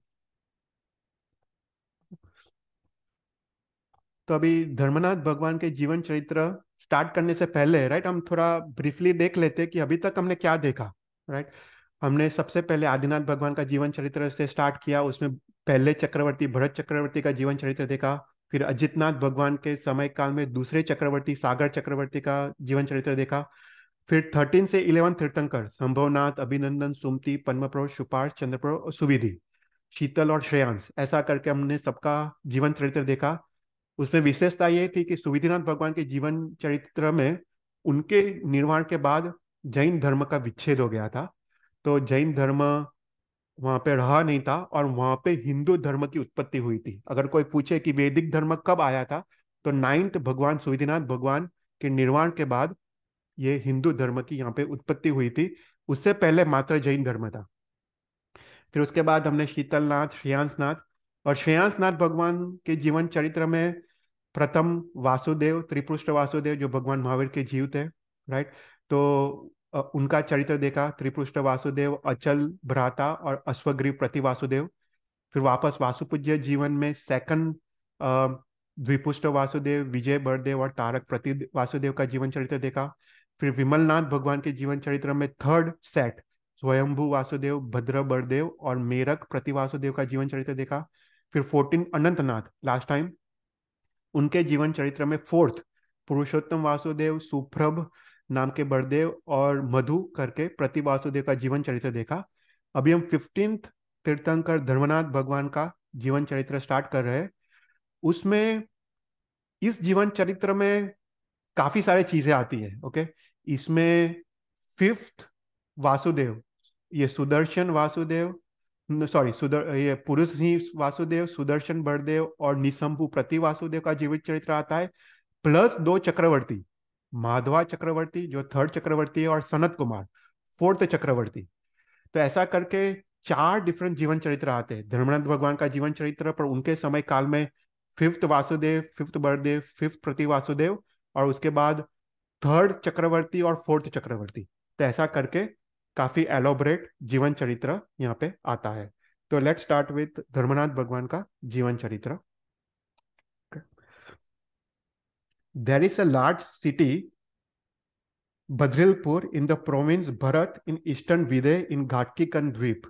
तो अभी धर्मनाथ भगवान के जीवन चरित्र स्टार्ट करने से पहले राइट हम थोड़ा ब्रीफली देख लेते हैं कि अभी तक हमने क्या देखा राइट हमने सबसे पहले आदिनाथ भगवान का जीवन चरित्र से स्टार्ट किया उसमें पहले चक्रवर्ती भरत चक्रवर्ती का जीवन चरित्र देखा फिर अजितनाथ भगवान के समय काल में दूसरे चक्रवर्ती सागर चक्रवर्ती का जीवन चरित्र देखा फिर थर्टीन से इलेवन तीर्थंकर संभवनाथ अभिनंदन सुमति पद्मप्रो सुपार चंद्रप्रो और सुविधि शीतल और श्रेयांश ऐसा करके हमने सबका जीवन चरित्र देखा उसमें विशेषता ये थी कि सुविधिनाथ भगवान के जीवन चरित्र में उनके निर्माण के बाद जैन धर्म का विच्छेद हो गया था तो जैन धर्म वहां पे रहा नहीं था और वहां पे हिंदू धर्म की उत्पत्ति हुई थी अगर कोई पूछे कि वैदिक धर्म कब आया था तो नाइन्थ भगवान सुविधिनाथ भगवान के निर्वाण के बाद ये हिंदू धर्म की यहाँ पे उत्पत्ति हुई थी उससे पहले मात्र जैन धर्म था फिर उसके बाद हमने शीतलनाथ श्रेयांसनाथ और श्रेयांसनाथ भगवान के जीवन चरित्र में प्रथम वासुदेव त्रिपुष्ट वासुदेव जो भगवान महावीर के जीव थे राइट तो उनका चरित्र देखा त्रिपुष्ट वासुदेव अचल भ्राता और अश्वग्री प्रति वासुदेव फिर वापस वासुपूज्य जीवन में सेकंड द्विपुष्ट वासुदेव विजय बरदेव और तारक प्रति वासुदेव का जीवन चरित्र देखा फिर विमलनाथ भगवान के जीवन चरित्र में थर्ड सेट स्वयंभू वासुदेव भद्र बरदेव और मेरक प्रति वासुदेव का जीवन चरित्र देखा फिर फोर्टीन अनंतनाथ लास्ट टाइम उनके जीवन चरित्र में फोर्थ पुरुषोत्तम वासुदेव सुप्रभ नाम के बड़देव और मधु करके प्रति वासुदेव का जीवन चरित्र देखा अभी हम फिफ्टीन तीर्थंकर धर्मनाथ भगवान का जीवन चरित्र स्टार्ट कर रहे हैं उसमें इस जीवन चरित्र में काफी सारी चीजें आती है ओके इसमें फिफ्थ वासुदेव ये सुदर्शन वासुदेव सॉरी सुदर ये पुरुष सिंह वासुदेव सुदर्शन बड़देव और निशंभू प्रति वासुदेव का जीवित चरित्र आता है प्लस दो चक्रवर्ती माधवा चक्रवर्ती जो थर्ड चक्रवर्ती है और सनत कुमार फोर्थ चक्रवर्ती तो ऐसा करके चार डिफरेंट जीवन चरित्र आते हैं धर्मनाथ भगवान का जीवन चरित्र पर उनके समय काल में फिफ्थ वासुदेव फिफ्थ बर्देव फिफ्थ प्रति वासुदेव और उसके बाद थर्ड चक्रवर्ती और फोर्थ चक्रवर्ती तो ऐसा करके काफी एलोबरेट जीवन चरित्र यहाँ पे आता है तो लेट स्टार्ट विथ धर्मनाथ भगवान का जीवन चरित्र there is a large city, Badrilpur, in the province Bharat in eastern Vidya in Ghatkikan Dweep.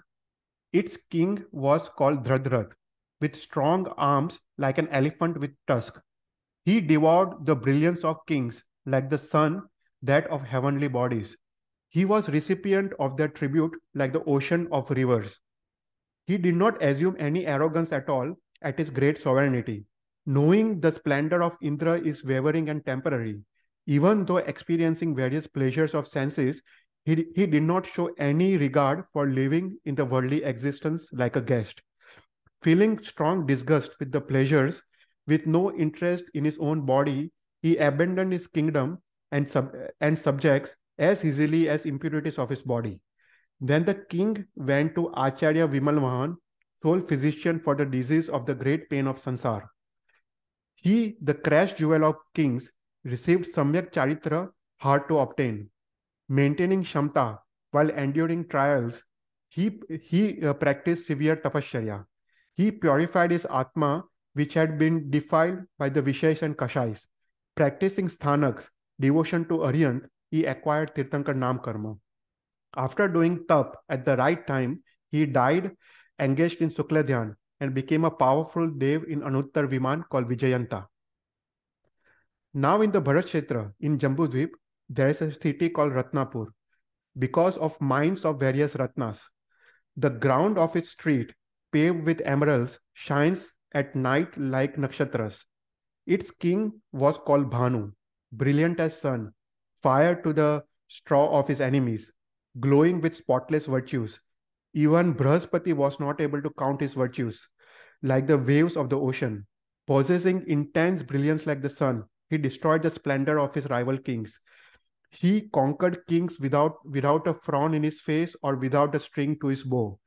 Its king was called Dhradrath, with strong arms like an elephant with tusk. He devoured the brilliance of kings like the sun, that of heavenly bodies. He was recipient of their tribute like the ocean of rivers. He did not assume any arrogance at all at his great sovereignty knowing the splendor of Indra is wavering and temporary. Even though experiencing various pleasures of senses, he, he did not show any regard for living in the worldly existence like a guest. Feeling strong disgust with the pleasures, with no interest in his own body, he abandoned his kingdom and, sub- and subjects as easily as impurities of his body. Then the king went to Acharya Vimal Mahan, sole physician for the disease of the great pain of Sansar. He, the crash jewel of kings, received Samyak Charitra hard to obtain. Maintaining Shamta while enduring trials, he, he uh, practiced severe tapasya. He purified his Atma, which had been defiled by the Vishayas and Kashais. Practicing Sthanaks, devotion to Aryant, he acquired Tirthankar Nam Karma. After doing tap at the right time, he died engaged in Sukla Dhyan, and became a powerful dev in Anuttar Viman called Vijayanta. Now in the Bharat in Jambudvip, there is a city called Ratnapur because of mines of various ratnas. The ground of its street, paved with emeralds, shines at night like nakshatras. Its king was called Bhanu, brilliant as sun, fire to the straw of his enemies, glowing with spotless virtues. Even Brahaspati was not able to count his virtues like the waves of the ocean. Possessing intense brilliance like the sun, he destroyed the splendor of his rival kings. He conquered kings without, without a frown in his face or without a string to his bow.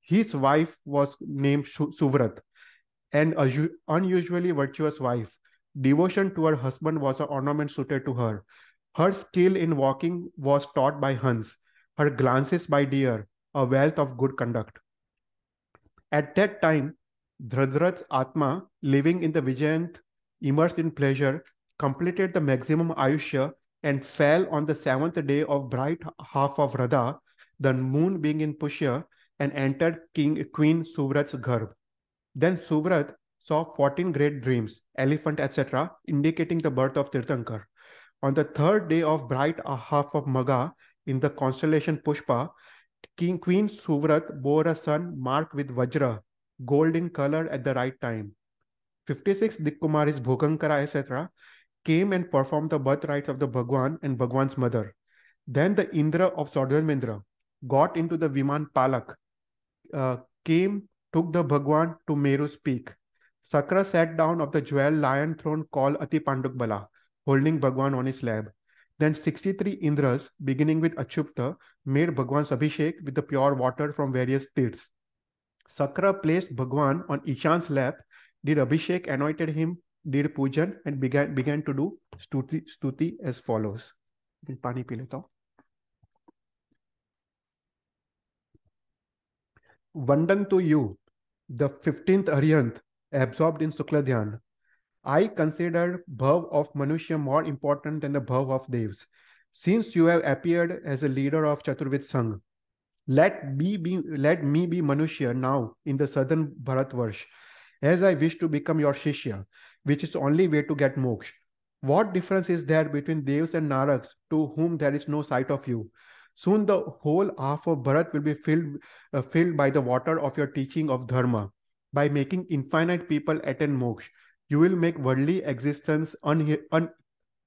His wife was named Suvrat, an unusually virtuous wife. Devotion to her husband was an ornament suited to her. Her skill in walking was taught by Huns, her glances by deer, a wealth of good conduct. At that time, Dhradrat's Atma, living in the Vijayant, immersed in pleasure, completed the maximum Ayushya and fell on the seventh day of bright half of Radha, the moon being in Pushya, and entered King Queen Suvrat's garb. Then Suvrat saw 14 great dreams, elephant, etc., indicating the birth of Tirthankar. On the third day of bright half of Magha, in the constellation Pushpa, King Queen Suvrat bore a son marked with Vajra, gold in color at the right time. 56 Dikkumaris Bhogankara, etc., came and performed the birth rites of the Bhagwan and Bhagwan's mother. Then the Indra of Swadharmendra got into the Viman Palak, uh, came, took the Bhagwan to Meru's peak. Sakra sat down of the jewel lion throne called Ati Pandukbala, holding Bhagwan on his lap. Then 63 Indras, beginning with Achupta, made Bhagwan's Abhishek with the pure water from various tirths. Sakra placed Bhagwan on Ishan's lap, did Abhishek, anointed him, did Pujan, and began, began to do stuti, stuti as follows. पानी पी Vandan to you, the 15th Arihant, absorbed in Sukla Dhyan. I consider Bhav of Manushya more important than the Bhav of Devs. Since you have appeared as a leader of Chaturvid Sangh, let me be, let me be Manushya now in the southern Bharatvarsh, as I wish to become your Shishya, which is the only way to get moksha. What difference is there between devas and Naraks, to whom there is no sight of you? Soon the whole half of Bharat will be filled, uh, filled by the water of your teaching of Dharma. By making infinite people attain moksha, you will make worldly existence un- un-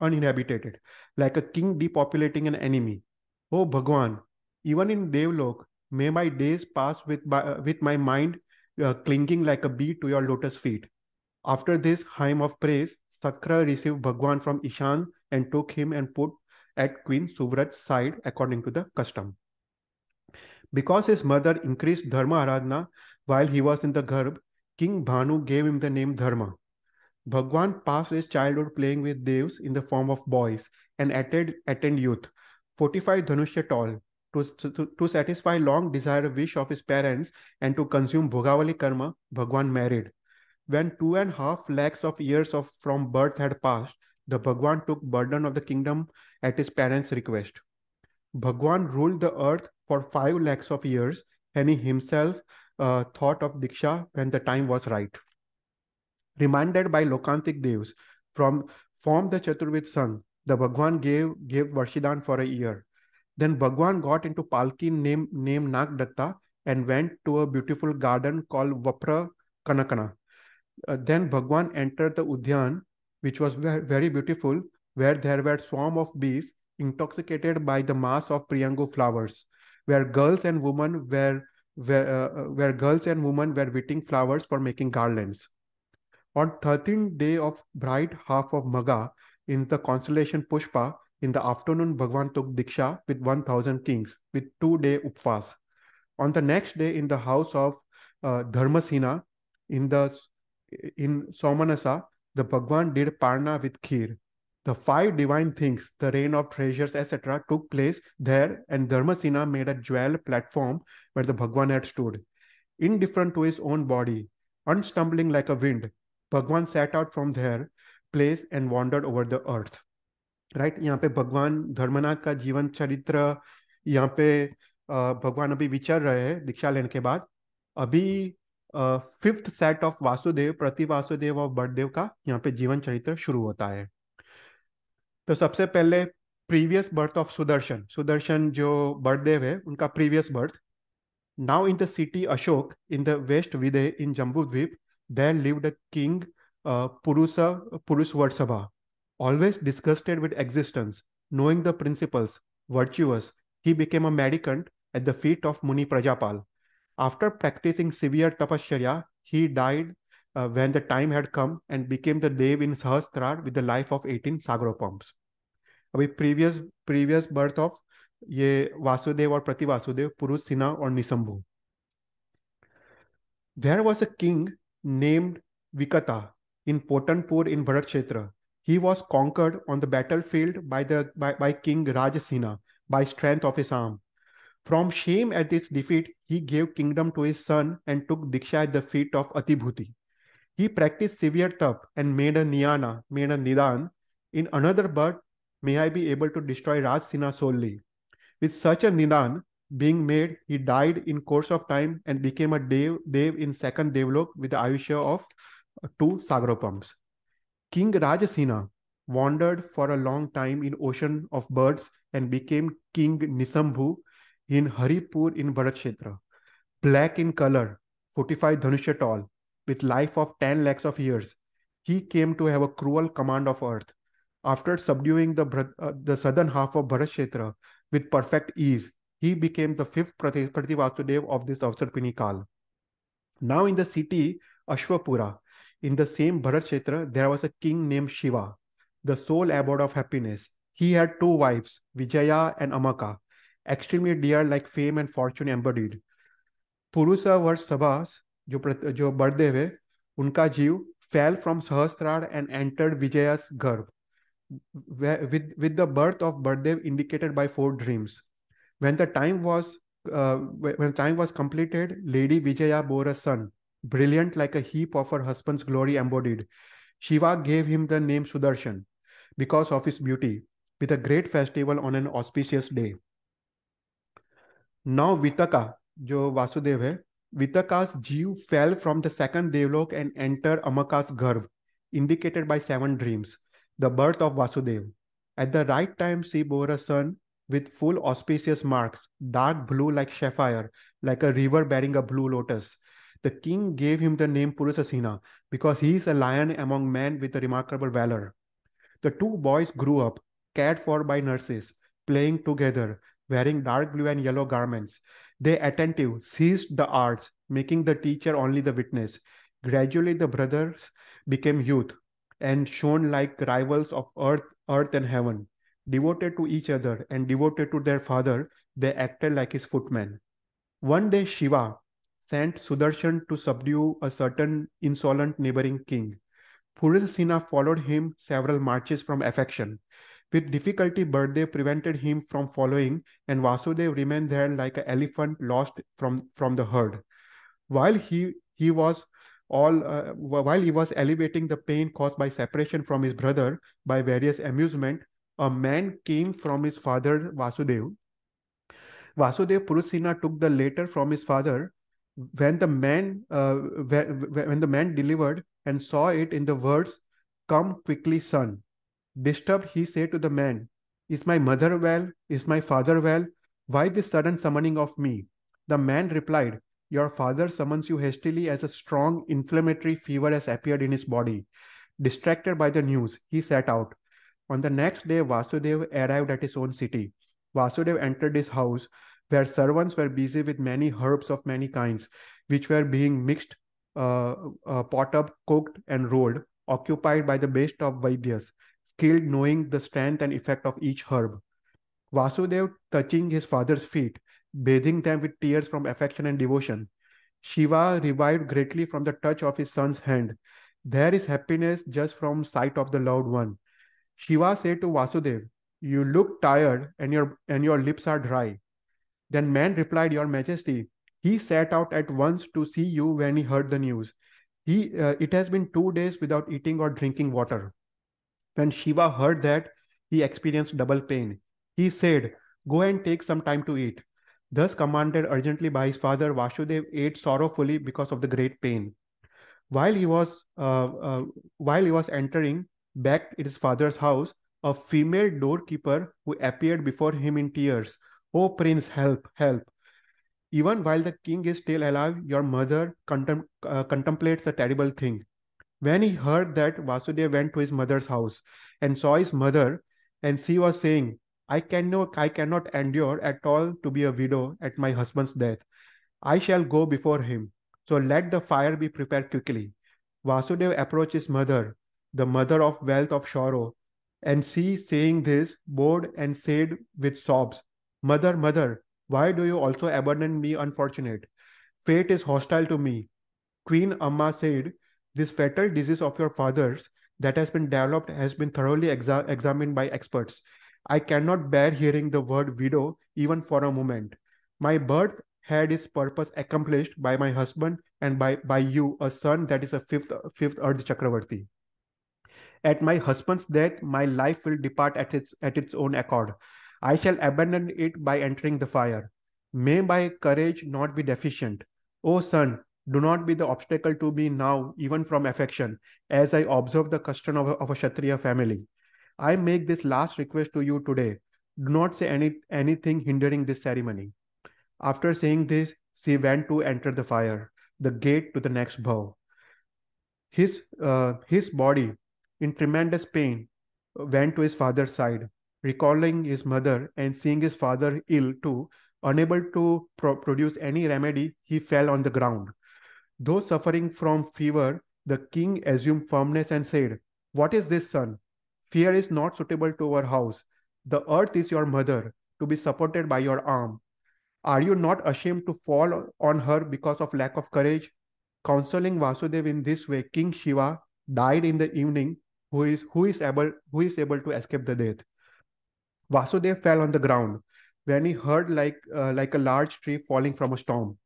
uninhabited, like a king depopulating an enemy. Oh Bhagwan, even in Devlok, may my days pass with, by, with my mind uh, clinging like a bee to your lotus feet. After this hymn of praise, Sakra received Bhagwan from Ishan and took him and put at Queen Suvrat's side according to the custom. Because his mother increased Dharma Aradhana while he was in the Garbh, King Bhanu gave him the name Dharma. Bhagwan passed his childhood playing with devs in the form of boys and attended attend youth, 45 Dhanusha tall, to, to, to satisfy long desired wish of his parents and to consume Bhogavali karma, Bhagwan married. When two and a half lakhs of years of from birth had passed, the Bhagwan took burden of the kingdom at his parents' request. Bhagwan ruled the earth for five lakhs of years, and he himself uh, thought of Diksha when the time was right. Reminded by Lokantik Devas, from, form the Chaturvid Sangh, the Bhagwan gave, gave Varshidan for a year. Then Bhagwan got into Palki named, name Nag and went to a beautiful garden called Vapra Kanakana. Uh, then Bhagwan entered the Udyan, which was very beautiful, where there were swarm of bees intoxicated by the mass of Priyango flowers, where girls and women were where, uh, uh, where girls and women were witting flowers for making garlands. On 13th day of bright half of Maga in the constellation Pushpa, in the afternoon, Bhagwan took Diksha with 1000 kings with two day upvas. On the next day, in the house of uh, Dharmasena in, the, in Somanasa, the Bhagwan did Parna with Kheer. The five divine things, the rain of treasures, etc., took place there, and Dharmasena made a jewel platform where the Bhagwan had stood. Indifferent to his own body, unstumbling like a wind, Bhagwan sat out from their place and wandered over the earth. Right यहाँ पे भगवान धर्मनाथ का जीवन चरित्र यहाँ पे भगवान अभी विचार रहे हैं दीक्षा लेने के बाद अभी फिफ्थ सेट ऑफ वासुदेव प्रति वासुदेव और बड़देव का यहाँ पे जीवन चरित्र शुरू होता है तो सबसे पहले previous birth of Sudarshan Sudarshan जो बड़देव है उनका previous birth now in the city Ashok in the west Videh in Jambu Dweep there lived king पुरुष पुरुष सभा Always disgusted with existence, knowing the principles, virtuous, he became a mendicant at the feet of Muni Prajapal. After practicing severe tapasya, he died uh, when the time had come and became the dev in Sahasrar with the life of 18 Sagropoms. अभी previous previous birth of, ये वासुदेव और Prati Vasudev Purush Sinha और Nishambhu there was a king named Vikata in पोटनपुर in Bharat he was conquered on the battlefield by, the, by, by King Rajasena by strength of his arm. From shame at this defeat, he gave kingdom to his son and took Diksha at the feet of Atibhuti. He practiced severe tap and made a niyana, made a nidan. In another birth, may I be able to destroy Rajasena solely. With such a nidan being made, he died in course of time and became a dev, dev in second devlok with the ayushya of two Sagropams. King Rajasena wandered for a long time in ocean of birds and became King Nisambhu in Haripur in Bharatshetra. Black in color, 45 Dhanusha tall, with life of 10 lakhs of years, he came to have a cruel command of earth. After subduing the, uh, the southern half of Bharatshetra with perfect ease, he became the fifth Prativasudev of this Avsarpini Kal. Now in the city, Ashwapura, in the same Bharat Kshetra, there was a king named Shiva, the sole abode of happiness. He had two wives, Vijaya and Amaka, extremely dear like fame and fortune embodied. Purusa वर्ष सभा जो जो बढ़ते हुए उनका fell from Sahasrar and entered Vijaya's garb. With, with the birth of Bardev indicated by four dreams. When the time was uh, when time was completed, Lady Vijaya bore a son brilliant like a heap of her husband's glory embodied. Shiva gave him the name Sudarshan because of his beauty, with a great festival on an auspicious day. Now Vitaka, जो वासुदेव है Vitaka's Jew fell from the second Devlok and entered Amaka's garb, indicated by seven dreams, the birth of Vasudev. At the right time, she bore a son with full auspicious marks, dark blue like sapphire, like a river bearing a blue lotus. The king gave him the name Purusasena because he is a lion among men with remarkable valor. The two boys grew up, cared for by nurses, playing together, wearing dark blue and yellow garments. They attentive, seized the arts, making the teacher only the witness. Gradually, the brothers became youth and shone like rivals of earth, earth and heaven. Devoted to each other and devoted to their father, they acted like his footmen. One day, Shiva, sent Sudarshan to subdue a certain insolent neighboring king. Purusena followed him several marches from affection. With difficulty, Birthday prevented him from following, and Vasudev remained there like an elephant lost from, from the herd. While he, he was all uh, while he was alleviating the pain caused by separation from his brother by various amusement, a man came from his father Vasudev. Vasudev Purusena took the letter from his father when the man uh, when, when the man delivered and saw it in the words come quickly son disturbed he said to the man is my mother well is my father well why this sudden summoning of me the man replied your father summons you hastily as a strong inflammatory fever has appeared in his body distracted by the news he set out on the next day vasudev arrived at his own city vasudev entered his house where servants were busy with many herbs of many kinds, which were being mixed, uh, uh, pot up, cooked, and rolled, occupied by the best of Vaidyas, skilled knowing the strength and effect of each herb. Vasudev touching his father's feet, bathing them with tears from affection and devotion. Shiva revived greatly from the touch of his son's hand. There is happiness just from sight of the loved one. Shiva said to Vasudev, You look tired and your and your lips are dry. Then man replied, Your Majesty, he set out at once to see you when he heard the news. He, uh, it has been two days without eating or drinking water. When Shiva heard that, he experienced double pain. He said, Go and take some time to eat. Thus commanded urgently by his father, Vasudev ate sorrowfully because of the great pain. While he was uh, uh, while he was entering back to his father's house, a female doorkeeper who appeared before him in tears O oh, prince, help, help. Even while the king is still alive, your mother contem- uh, contemplates a terrible thing. When he heard that, Vasudeva went to his mother's house and saw his mother, and she was saying, I cannot, I cannot endure at all to be a widow at my husband's death. I shall go before him. So let the fire be prepared quickly. Vasudeva approached his mother, the mother of wealth of sorrow, and she, saying this, bowed and said with sobs, Mother, mother, why do you also abandon me, unfortunate? Fate is hostile to me. Queen Amma said, This fatal disease of your father's that has been developed has been thoroughly exa- examined by experts. I cannot bear hearing the word widow even for a moment. My birth had its purpose accomplished by my husband and by, by you, a son that is a fifth fifth Earth Chakravarti. At my husband's death, my life will depart at its at its own accord. I shall abandon it by entering the fire. May my courage not be deficient. O son, do not be the obstacle to me now, even from affection, as I observe the custom of a, of a Kshatriya family. I make this last request to you today. Do not say any, anything hindering this ceremony. After saying this, she went to enter the fire, the gate to the next bow. His, uh, his body, in tremendous pain, went to his father's side recalling his mother and seeing his father ill too, unable to pro- produce any remedy, he fell on the ground. Though suffering from fever, the king assumed firmness and said, What is this, son? Fear is not suitable to our house. The earth is your mother, to be supported by your arm. Are you not ashamed to fall on her because of lack of courage? Counseling Vasudev in this way, King Shiva died in the evening, who is, who is, able, who is able to escape the death. Vasudev fell on the ground when he heard like, uh, like a large tree falling from a storm.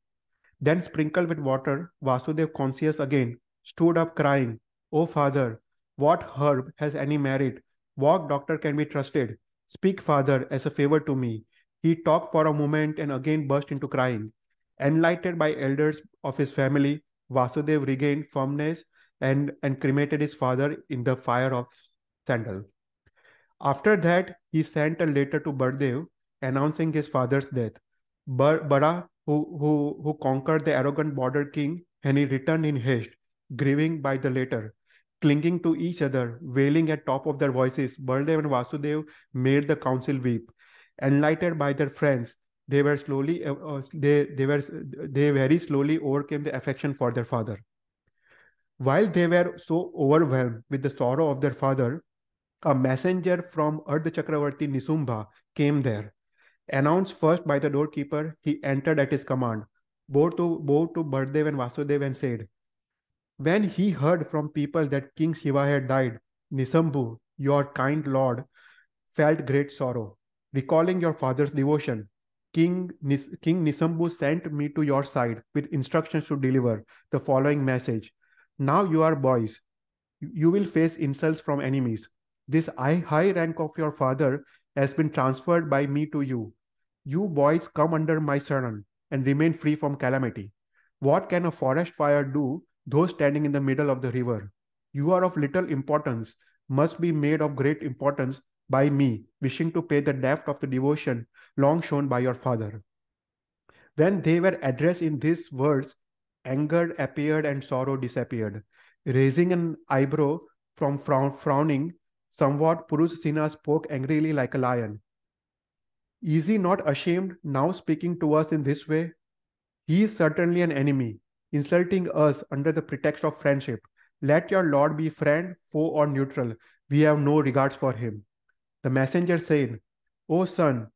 Then sprinkled with water, Vasudev conscious again, stood up crying, O oh, father, what herb has any merit? What doctor can be trusted? Speak, father, as a favor to me. He talked for a moment and again burst into crying. Enlightened by elders of his family, Vasudev regained firmness and, and cremated his father in the fire of sandal. After that, he sent a letter to Bardev announcing his father's death. Bar- Bara, who, who, who conquered the arrogant border king, and he returned in haste, grieving by the letter. Clinging to each other, wailing at top of their voices, Baldev and Vasudev made the council weep. Enlightened by their friends, they were slowly uh, uh, they they were they very slowly overcame the affection for their father while they were so overwhelmed with the sorrow of their father a messenger from Ardh Chakravarti Nisumbha came there. Announced first by the doorkeeper, he entered at his command, bowed to, bowed to Bardev and Vasudev and said, When he heard from people that King Shiva had died, Nisambu, your kind lord, felt great sorrow. Recalling your father's devotion, King, Nis- King Nisambhu sent me to your side with instructions to deliver the following message. Now you are boys. You will face insults from enemies this high rank of your father has been transferred by me to you. You boys come under my saran and remain free from calamity. What can a forest fire do, those standing in the middle of the river? You are of little importance, must be made of great importance by me, wishing to pay the debt of the devotion long shown by your father. When they were addressed in these words, anger appeared and sorrow disappeared. Raising an eyebrow from frowning, Somewhat Purush spoke angrily like a lion. Is he not ashamed now speaking to us in this way? He is certainly an enemy, insulting us under the pretext of friendship. Let your Lord be friend, foe, or neutral. We have no regards for him. The messenger said, O son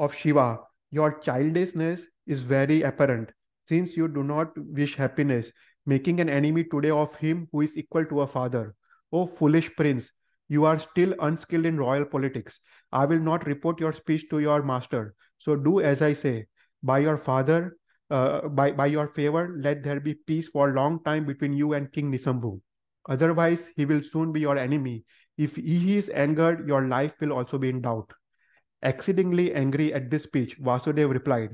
of Shiva, your childishness is very apparent, since you do not wish happiness, making an enemy today of him who is equal to a father. O foolish prince, you are still unskilled in royal politics. I will not report your speech to your master. So do as I say. By your father, uh, by, by your favor, let there be peace for a long time between you and King Nisambu. Otherwise, he will soon be your enemy. If he is angered, your life will also be in doubt. Exceedingly angry at this speech, Vasudeva replied,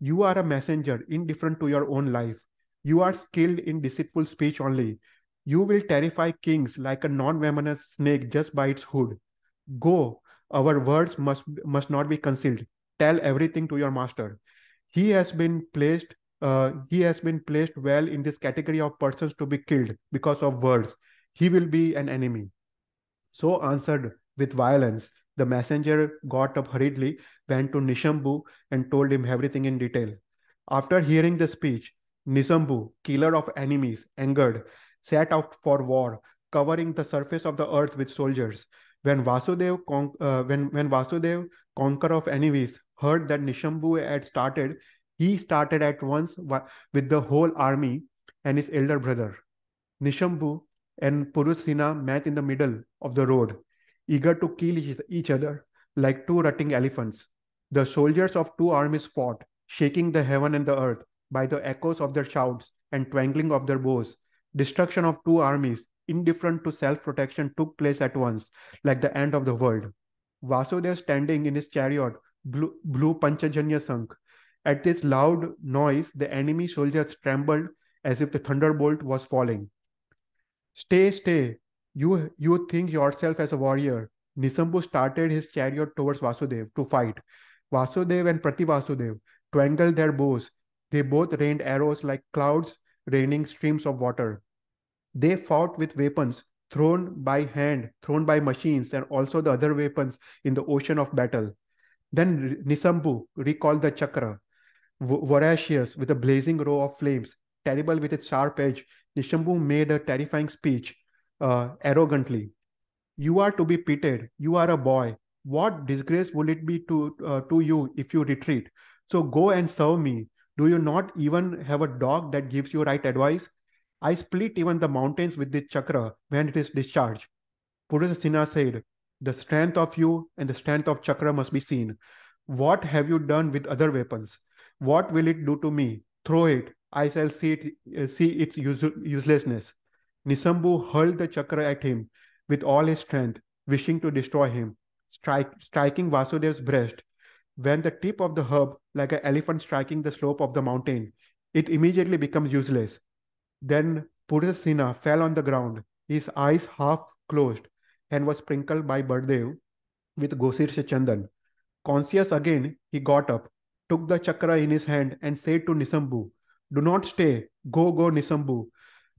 You are a messenger indifferent to your own life. You are skilled in deceitful speech only. You will terrify kings like a non venomous snake just by its hood. Go, our words must, must not be concealed. Tell everything to your master. He has been placed. Uh, he has been placed well in this category of persons to be killed because of words. He will be an enemy. So answered with violence, the messenger got up hurriedly, went to Nishambu, and told him everything in detail. After hearing the speech, Nisambu, killer of enemies, angered, set out for war, covering the surface of the earth with soldiers. When Vasudev, con- uh, when, when Vasudev, conqueror of enemies, heard that Nishambu had started, he started at once with the whole army and his elder brother. Nishambu and Purusina met in the middle of the road, eager to kill each other like two rutting elephants. The soldiers of two armies fought, shaking the heaven and the earth by the echoes of their shouts and twangling of their bows destruction of two armies indifferent to self-protection took place at once, like the end of the world. Vasudeva standing in his chariot blew, blew Panchajanya sunk. At this loud noise, the enemy soldiers trembled as if the thunderbolt was falling. Stay, stay. You, you think yourself as a warrior. Nisambu started his chariot towards Vasudeva to fight. Vasudeva and Prativasudeva twangled their bows. They both rained arrows like clouds raining streams of water. They fought with weapons thrown by hand, thrown by machines, and also the other weapons in the ocean of battle. Then Nisambu recalled the chakra, voracious with a blazing row of flames, terrible with its sharp edge. Nisambu made a terrifying speech, uh, arrogantly. You are to be pitied. You are a boy. What disgrace will it be to uh, to you if you retreat? So go and serve me. Do you not even have a dog that gives you right advice? I split even the mountains with this chakra when it is discharged. Sinha said, The strength of you and the strength of chakra must be seen. What have you done with other weapons? What will it do to me? Throw it. I shall see, it, see its use- uselessness. Nisambu hurled the chakra at him with all his strength, wishing to destroy him, strike, striking Vasudev's breast. When the tip of the herb like an elephant striking the slope of the mountain. It immediately becomes useless. Then Purusena fell on the ground, his eyes half closed, and was sprinkled by Burdev with Gosir Chandan. Conscious again, he got up, took the chakra in his hand, and said to Nisambu, Do not stay, go, go, Nisambu.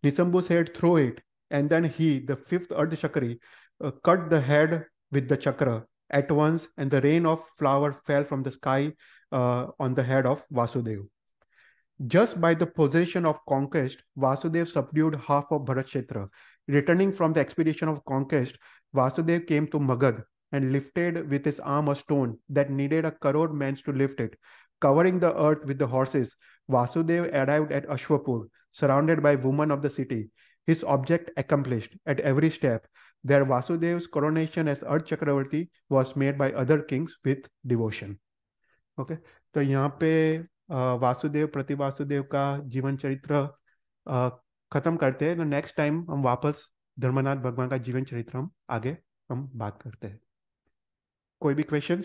Nisambu said, Throw it. And then he, the fifth Ardh Chakri, uh, cut the head with the chakra at once, and the rain of flower fell from the sky uh, on the head of Vasudeva. Just by the possession of conquest, Vasudeva subdued half of Bharatkshetra. Returning from the expedition of conquest, Vasudeva came to Magad and lifted with his arm a stone that needed a crore men to lift it. Covering the earth with the horses, Vasudeva arrived at Ashwapur, surrounded by women of the city. His object accomplished at every step, there Vasudeva's coronation as Earth Chakravarti was made by other kings with devotion. Okay तो यहाँ पे वासुदेव प्रति वासुदेव का जीवन चरित्र खत्म करते हैं तो नेक्स्ट टाइम हम वापस धर्मनाथ भगवान का जीवन चरित्र हम आगे हम बात करते हैं कोई भी क्वेश्चन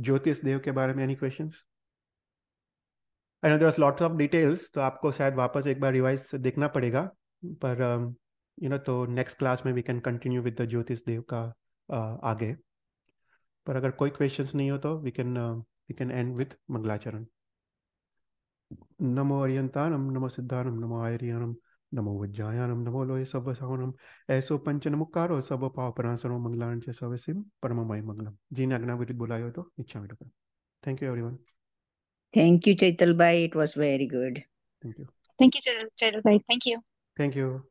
ज्योतिष देव के बारे में any question I know lots of details तो आपको शायद वापस एक बार रिवाइज देखना पड़ेगा पर यू नो तो नेक्स्ट क्लास में we can continue with the ज्योतिष देव का uh, आगे पर अगर कोई क्वेश्चन नहीं हो तो we can we can end with मंगलाचरण नमो अरियंतानम नमो सिद्धानम नमो आयरियानम नमो वज्जायानम नमो लोहे सब सावनम ऐसो पंच नमुकारो सब पाव परासरो मंगलान सिम परम परममय मंगलम जी जिन अग्नावृत बुलायो तो इच्छा मिटो thank you everyone thank you Chaital भाई it was very good thank you thank you Chaital भाई थैंक यू थैंक यू